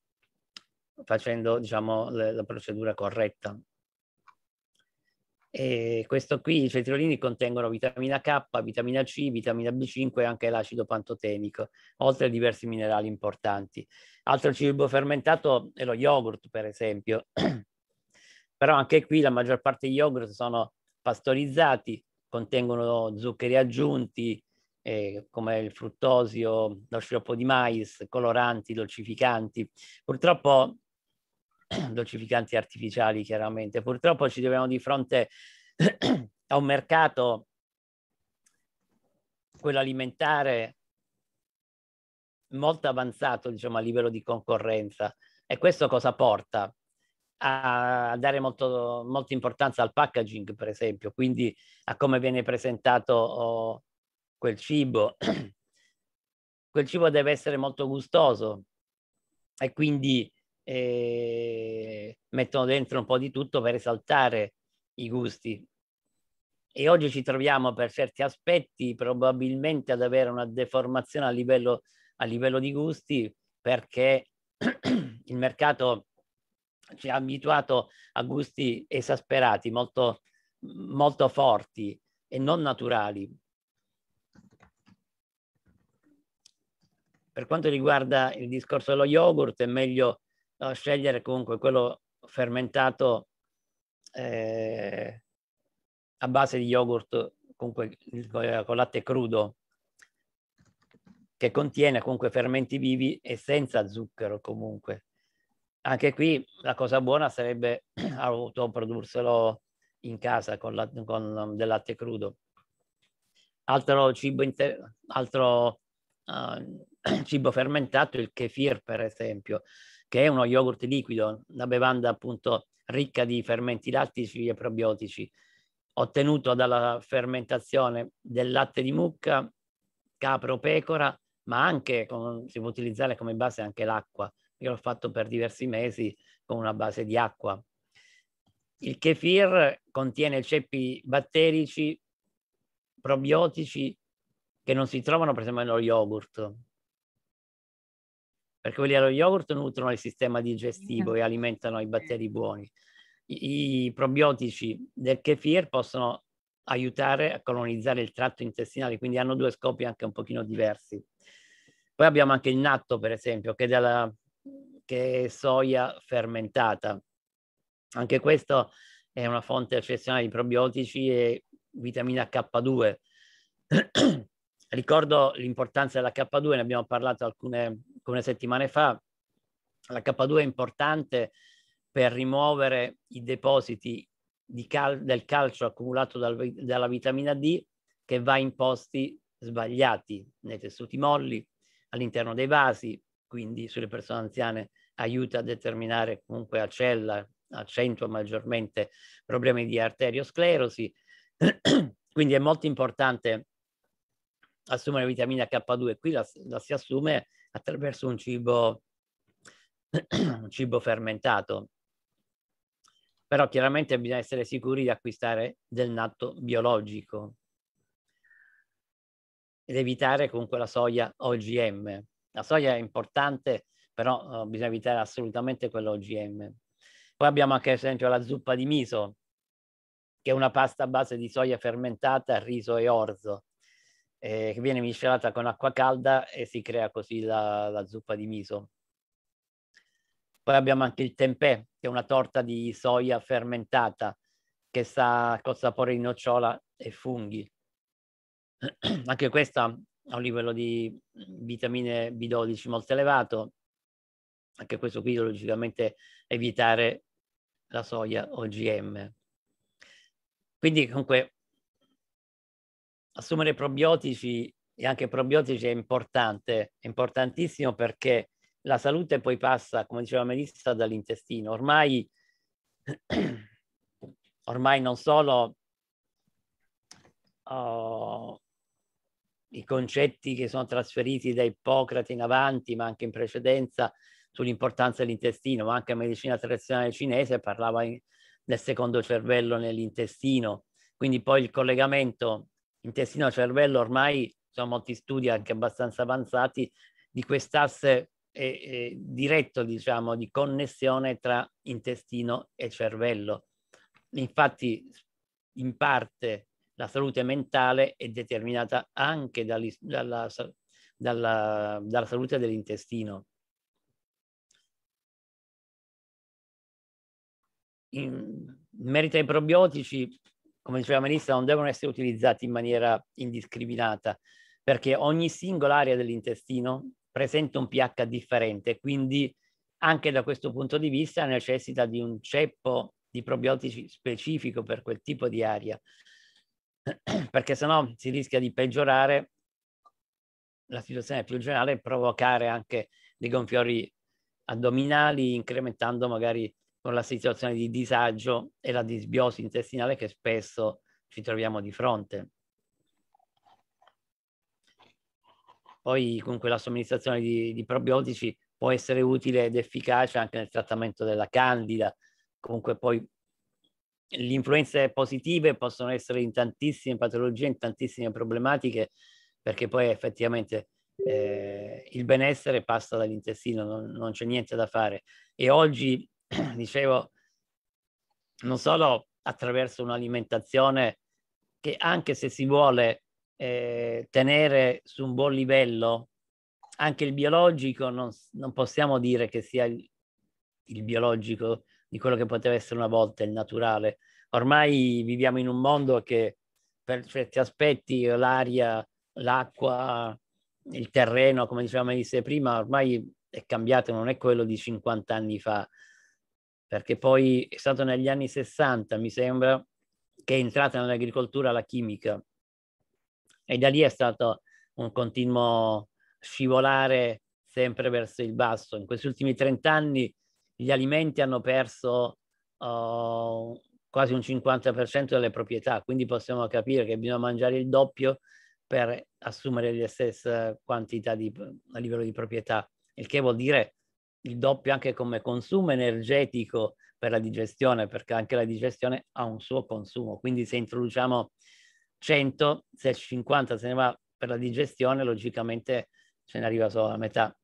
facendo diciamo, la procedura corretta. E questo qui, i cetriolini contengono vitamina K, vitamina C, vitamina B5 e anche l'acido pantotenico, oltre a diversi minerali importanti. Altro cibo fermentato è lo yogurt, per esempio. *clears throat* Però anche qui la maggior parte di yogurt sono pastorizzati, contengono zuccheri aggiunti, eh, come il fruttosio, lo sciroppo di mais, coloranti, dolcificanti. Purtroppo *clears throat* dolcificanti artificiali chiaramente. Purtroppo ci troviamo di fronte *clears throat* a un mercato, quello alimentare, molto avanzato diciamo, a livello di concorrenza. E questo cosa porta? A dare molto, molta importanza al packaging, per esempio, quindi a come viene presentato oh, quel cibo. *clears throat* quel cibo deve essere molto gustoso e quindi e mettono dentro un po' di tutto per esaltare i gusti. E oggi ci troviamo per certi aspetti probabilmente ad avere una deformazione a livello, a livello di gusti perché *clears throat* il mercato ci ha abituato a gusti esasperati, molto, molto forti e non naturali. Per quanto riguarda il discorso dello yogurt, è meglio no, scegliere comunque quello fermentato eh, a base di yogurt comunque eh, con latte crudo che contiene comunque fermenti vivi e senza zucchero comunque. Anche qui la cosa buona sarebbe *clears throat* autoprodurselo in casa con, la, con del latte crudo. Altro cibo, inter, altro, uh, *clears throat* cibo fermentato, il kefir per esempio che è uno yogurt liquido, una bevanda appunto ricca di fermenti lattici e probiotici, ottenuto dalla fermentazione del latte di mucca, capro, pecora, ma anche con, si può utilizzare come base anche l'acqua. Io l'ho fatto per diversi mesi con una base di acqua. Il kefir contiene ceppi batterici, probiotici che non si trovano per esempio nello yogurt, perché quelli allo yogurt nutrono il sistema digestivo e *laughs* alimentano i batteri buoni. I, I, probiotici del kefir possono aiutare a colonizzare il tratto intestinale, quindi hanno due scopi anche un pochino diversi. Poi abbiamo anche il natto, per esempio, che, della, che è soia fermentata. Anche questo è una fonte eccezionale di probiotici e vitamina K2. *clears throat* Ricordo l'importanza della K2, ne abbiamo parlato alcune alcune settimane fa, la K2 è importante per rimuovere i depositi cal- del calcio accumulato dal, dalla vitamina D che va in posti sbagliati, nei tessuti molli, all'interno dei vasi, quindi sulle persone anziane aiuta a determinare comunque acella, accentua maggiormente problemi di arteriosclerosi. *clears throat* quindi è molto importante assumere vitamina K2. Qui la, la si assume attraverso un cibo, *clears throat* un cibo fermentato. Però chiaramente bisogna essere sicuri di acquistare del natto biologico ed evitare comunque la soia OGM. La soia è importante, però eh, bisogna evitare assolutamente quella OGM. Poi abbiamo anche, ad esempio, la zuppa di miso, che è una pasta a base di soia fermentata, riso e orzo eh, che viene miscelata con acqua calda e si crea così la, la zuppa di miso. Poi abbiamo anche il tempeh, che è una torta di soia fermentata che sa con sapore di nocciola e funghi. *clears throat* anche questa ha un livello di vitamine B12 molto elevato. Anche questo qui, logicamente, evitare la soia OGM. Quindi comunque assumere probiotici e anche probiotici è importante, è importantissimo perché la salute poi passa, come diceva Melissa, dall'intestino. Ormai, *clears throat* ormai non solo oh, i concetti che sono trasferiti da Ippocrate in avanti, ma anche in precedenza sull'importanza dell'intestino, ma anche la medicina tradizionale cinese parlava in, del secondo cervello nell'intestino. Quindi poi il collegamento intestino-cervello ormai sono molti studi anche abbastanza avanzati di quest'asse eh, eh, diretto, diciamo, di connessione tra intestino e cervello. Infatti, in parte la salute mentale è determinata anche dalla, dalla, dalla salute dell'intestino. In merito ai probiotici, come diceva Melissa, non devono essere utilizzati in maniera indiscriminata, perché ogni singola area dell'intestino presenta un pH differente, quindi anche da questo punto di vista necessita di un ceppo di probiotici specifico per quel tipo di aria, *clears throat* perché sennò si rischia di peggiorare la situazione più generale e provocare anche dei gonfiori addominali, incrementando magari con la situazione di disagio e la disbiosi intestinale che spesso ci troviamo di fronte. Poi comunque la somministrazione di, di probiotici può essere utile ed efficace anche nel trattamento della candida, comunque poi le influenze positive possono essere in tantissime patologie, in tantissime problematiche, perché poi effettivamente eh, il benessere passa dall'intestino, non, non c'è niente da fare. E oggi *clears throat* dicevo, non solo attraverso un'alimentazione che anche se si vuole eh, tenere su un buon livello, anche il biologico non, non possiamo dire che sia il, il biologico di quello che poteva essere una volta il naturale. Ormai viviamo in un mondo che per certi aspetti l'aria, l'acqua, il terreno, come dicevamo prima, ormai è cambiato, non è quello di 50 anni fa perché poi è stato negli anni 60, mi sembra, che è entrata nell'agricoltura la chimica e da lì è stato un continuo scivolare sempre verso il basso. In questi ultimi 30 anni gli alimenti hanno perso oh, quasi un 50% delle proprietà, quindi possiamo capire che bisogna mangiare il doppio per assumere le stesse quantità di, a livello di proprietà, il che vuol dire il doppio anche come consumo energetico per la digestione, perché anche la digestione ha un suo consumo. Quindi se introduciamo 100, se 50 se ne va per la digestione, logicamente ce ne arriva solo la metà.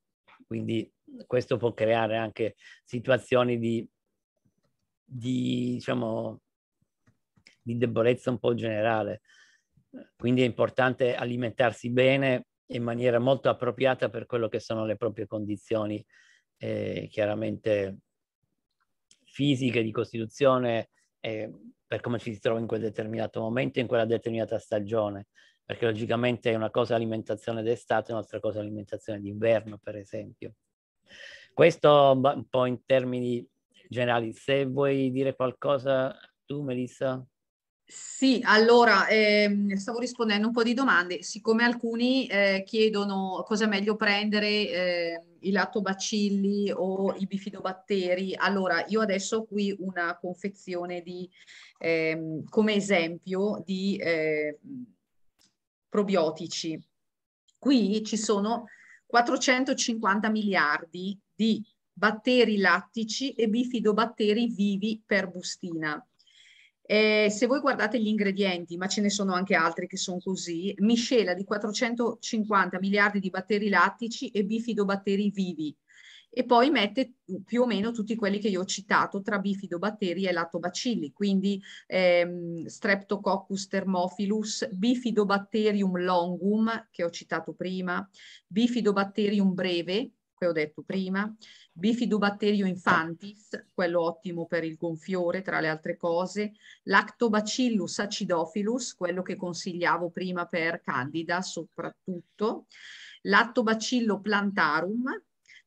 Quindi questo può creare anche situazioni di, di, diciamo, di debolezza un po' generale. Quindi è importante alimentarsi bene in maniera molto appropriata per quello che sono le proprie condizioni eh, chiaramente fisiche di costituzione eh, per come ci si trova in quel determinato momento, in quella determinata stagione, perché logicamente è una cosa alimentazione d'estate, un'altra cosa alimentazione d'inverno, per esempio. Questo un po' in termini generali, se vuoi dire qualcosa tu Melissa? Sì, allora ehm, stavo rispondendo un po' di domande, siccome alcuni eh, chiedono cosa è meglio prendere eh, i lattobacilli o i bifidobatteri, allora io adesso ho qui una confezione di, ehm, come esempio di eh, probiotici. Qui ci sono 450 miliardi di batteri lattici e bifidobatteri vivi per bustina. Eh, se voi guardate gli ingredienti, ma ce ne sono anche altri che sono così, miscela di 450 miliardi di batteri lattici e bifidobatteri vivi e poi mette più o meno tutti quelli che io ho citato tra bifidobatteri e lattobacilli, quindi ehm, Streptococcus thermophilus, Bifidobacterium longum che ho citato prima, Bifidobacterium breve, che ho detto prima, Bifidobacterium infantis, quello ottimo per il gonfiore tra le altre cose, Lactobacillus acidophilus, quello che consigliavo prima per Candida soprattutto, Lactobacillo plantarum,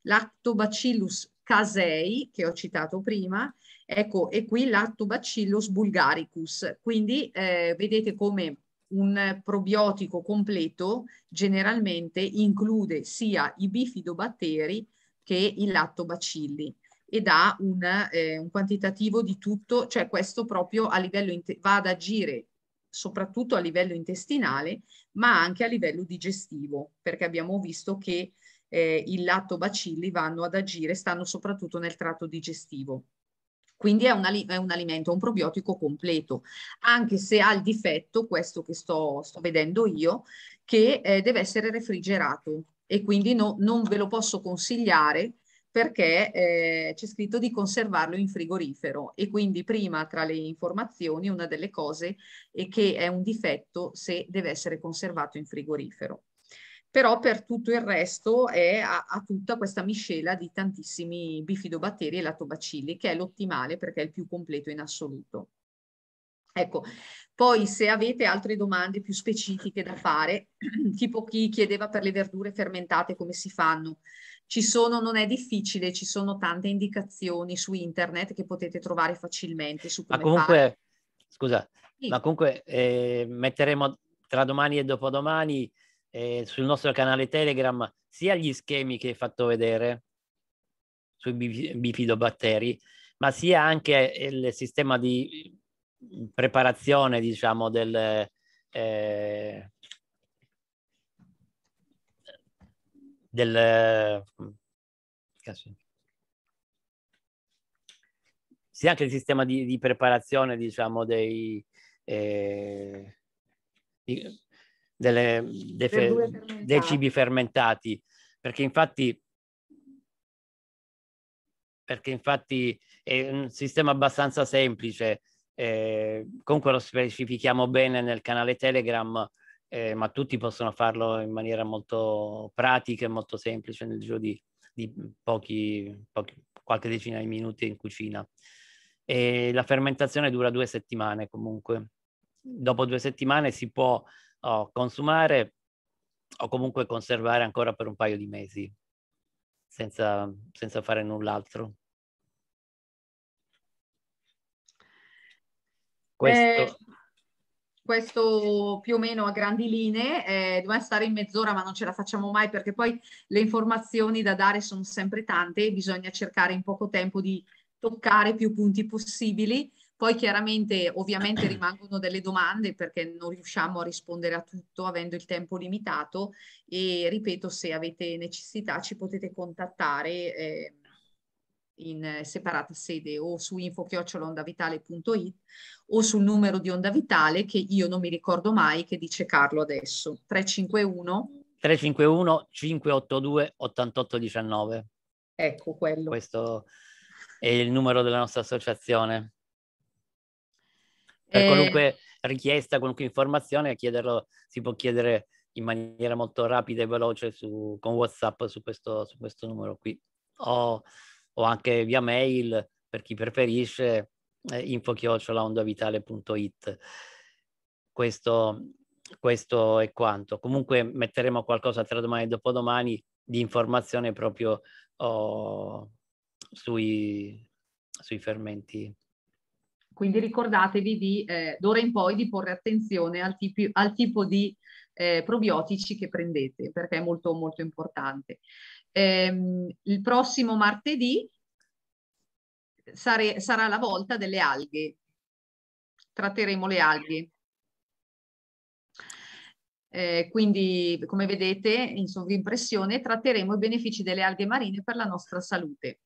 Lactobacillus casei che ho citato prima, ecco e qui Lactobacillus bulgaricus. Quindi eh, vedete come un probiotico completo generalmente include sia i bifidobatteri che i lattobacilli ed ha un, eh, un quantitativo di tutto, cioè questo proprio a livello va ad agire soprattutto a livello intestinale, ma anche a livello digestivo, perché abbiamo visto che eh, il lattobacilli vanno ad agire, stanno soprattutto nel tratto digestivo. Quindi è un, è un, alimento, un probiotico completo, anche se ha il difetto, questo che sto, sto vedendo io, che eh, deve essere refrigerato e quindi no, non ve lo posso consigliare perché eh, c'è scritto di conservarlo in frigorifero e quindi prima tra le informazioni una delle cose è che è un difetto se deve essere conservato in frigorifero però per tutto il resto è, a, ha tutta questa miscela di tantissimi bifidobatteri e lattobacilli, che è l'ottimale perché è il più completo in assoluto. Ecco, poi se avete altre domande più specifiche da fare, *clears throat* tipo chi chiedeva per le verdure fermentate come si fanno, ci sono, non è difficile, ci sono tante indicazioni su internet che potete trovare facilmente su come Ma comunque, fare. scusa, sì. ma comunque eh, metteremo tra domani e dopodomani eh, sul nostro canale Telegram sia gli schemi che hai fatto vedere sui bifidobatteri, ma sia anche il sistema di preparazione, diciamo, del, eh, del sia anche il sistema di, di preparazione, diciamo, dei, eh, delle, dei, fermentati. dei cibi fermentati, perché infatti perché infatti è un sistema abbastanza semplice. Eh, comunque lo specifichiamo bene nel canale Telegram, eh, ma tutti possono farlo in maniera molto pratica e molto semplice nel giro di, di pochi, pochi, qualche decina di minuti in cucina. E la fermentazione dura due settimane comunque. Dopo due settimane si può o consumare o comunque conservare ancora per un paio di mesi senza, senza fare null'altro. Questo. Eh, questo più o meno a grandi linee, eh, dobbiamo stare in mezz'ora ma non ce la facciamo mai perché poi le informazioni da dare sono sempre tante e bisogna cercare in poco tempo di toccare più punti possibili. Poi chiaramente ovviamente *clears throat* rimangono delle domande perché non riusciamo a rispondere a tutto avendo il tempo limitato e ripeto se avete necessità ci potete contattare eh, in separata sede o su info-ondavitale.it o sul numero di Onda Vitale che io non mi ricordo mai che dice Carlo adesso 351 351 582 8819 ecco quello questo è il numero della nostra associazione per eh, qualunque richiesta, qualunque informazione, chiederlo, si può chiedere in maniera molto rapida e veloce su, con WhatsApp su questo, su questo numero qui. O, o, anche via mail per chi preferisce, eh, info-ondavitale.it. Questo, questo è quanto. Comunque metteremo qualcosa tra domani e dopodomani di informazione proprio oh, sui, sui fermenti quindi mm. ricordatevi di, eh, d'ora in poi di porre attenzione al, tipi, al tipo di eh, probiotici che prendete, perché è molto, molto importante. Ehm, il prossimo martedì sare, sarà la volta delle alghe. Tratteremo le alghe. Eh, quindi, come vedete, in sovrimpressione, tratteremo i benefici delle alghe marine per la nostra salute.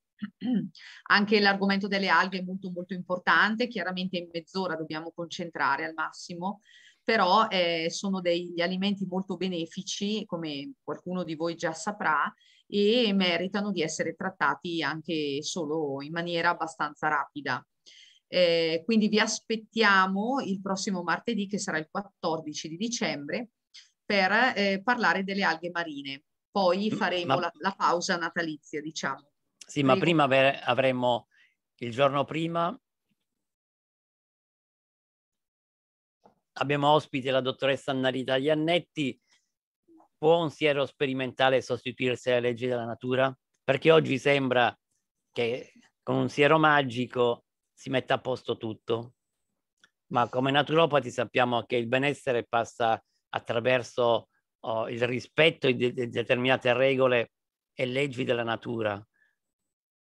Anche l'argomento delle alghe è molto molto importante, chiaramente in mezz'ora dobbiamo concentrare al massimo, però eh, sono degli alimenti molto benefici, come qualcuno di voi già saprà, e meritano di essere trattati anche solo in maniera abbastanza rapida. Eh, quindi vi aspettiamo il prossimo martedì, che sarà il 14 di dicembre, per eh, parlare delle alghe marine. Poi mm, faremo la, la pausa natalizia, diciamo. Sì, ma prima avre- avremmo il giorno prima abbiamo ospite la dottoressa Annalita Iannetti. Può un siero sperimentale sostituirsi alle leggi della natura? Perché oggi sembra che con un siero magico si metta a posto tutto. Ma come naturopati sappiamo che il benessere passa attraverso oh, il rispetto di, di determinate regole e leggi della natura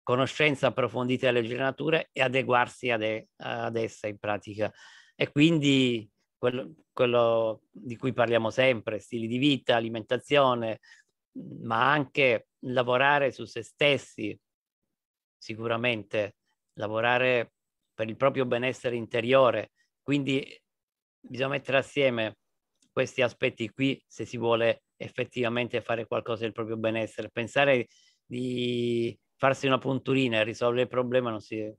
conoscenza approfondita delle generature e adeguarsi ad, e, ad essa in pratica. E quindi quello, quello, di cui parliamo sempre, stili di vita, alimentazione, ma anche lavorare su se stessi, sicuramente lavorare per il proprio benessere interiore. Quindi bisogna mettere assieme questi aspetti qui se si vuole effettivamente fare qualcosa del proprio benessere. Pensare di farsi una punturina e risolvere il problema non si...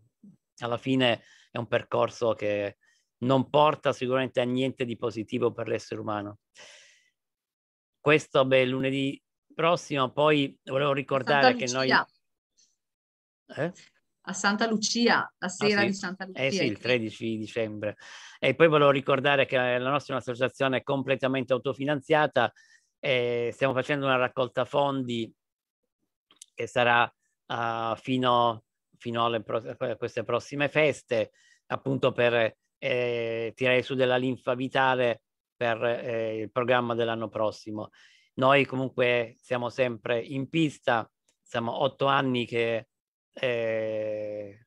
alla fine è un percorso che non porta sicuramente a niente di positivo per l'essere umano. Questo, beh, lunedì prossimo, poi volevo ricordare che noi... Eh? a Santa Lucia, la ah, sera ah, sì. di Santa Lucia. Eh sì, il 13 ecco. dicembre. E poi volevo ricordare che la nostra è un'associazione è completamente autofinanziata e eh, stiamo facendo una raccolta fondi che sarà uh, fino, fino alle pro- queste prossime feste, appunto per eh, tirare su della linfa vitale per eh, il programma dell'anno prossimo. Noi comunque siamo sempre in pista, siamo otto anni che, eh,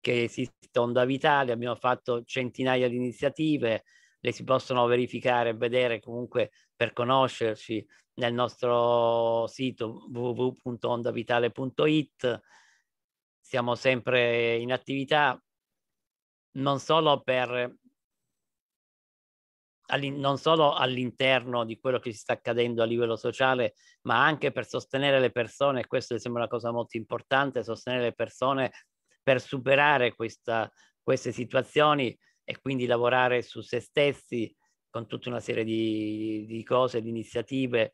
che esiste Onda Vitale, abbiamo fatto centinaia di iniziative, le si possono verificare e vedere comunque per conoscerci nel nostro sito www.ondavitale.it. Siamo sempre in attività non solo per non solo all'interno di quello che si sta accadendo a livello sociale, ma anche per sostenere le persone, e mi sembra una cosa molto importante, sostenere le persone per superare questa, queste situazioni e quindi lavorare su se stessi con tutta una serie di, di cose, di iniziative,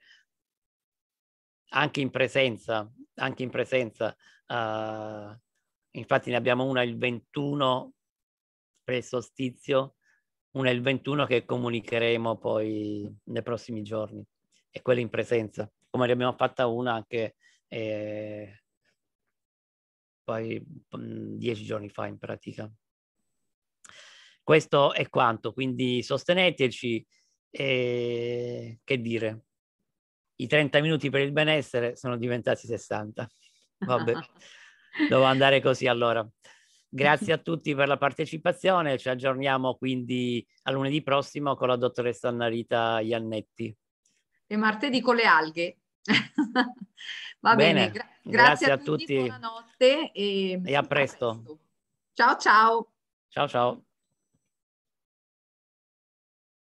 anche in presenza, anche in presenza. Uh, infatti ne abbiamo una il 21 per il solstizio, una il 21 che comunicheremo poi nei prossimi giorni e quella in presenza, come ne abbiamo fatta una anche eh, poi mh, dieci giorni fa in pratica. Questo è quanto, quindi sosteneteci e ehm, che dire, i 30 minuti per il benessere sono diventati 60. Vabbè, *laughs* devo andare così allora. Grazie *laughs* a tutti per la partecipazione, ci aggiorniamo quindi a lunedì prossimo con la dottoressa Annarita Iannetti. E martedì con le alghe. *laughs* Va bene, bene. Gra- grazie, grazie, a tutti, tutti. buonanotte e, e a, presto. a presto. Ciao ciao. Ciao ciao.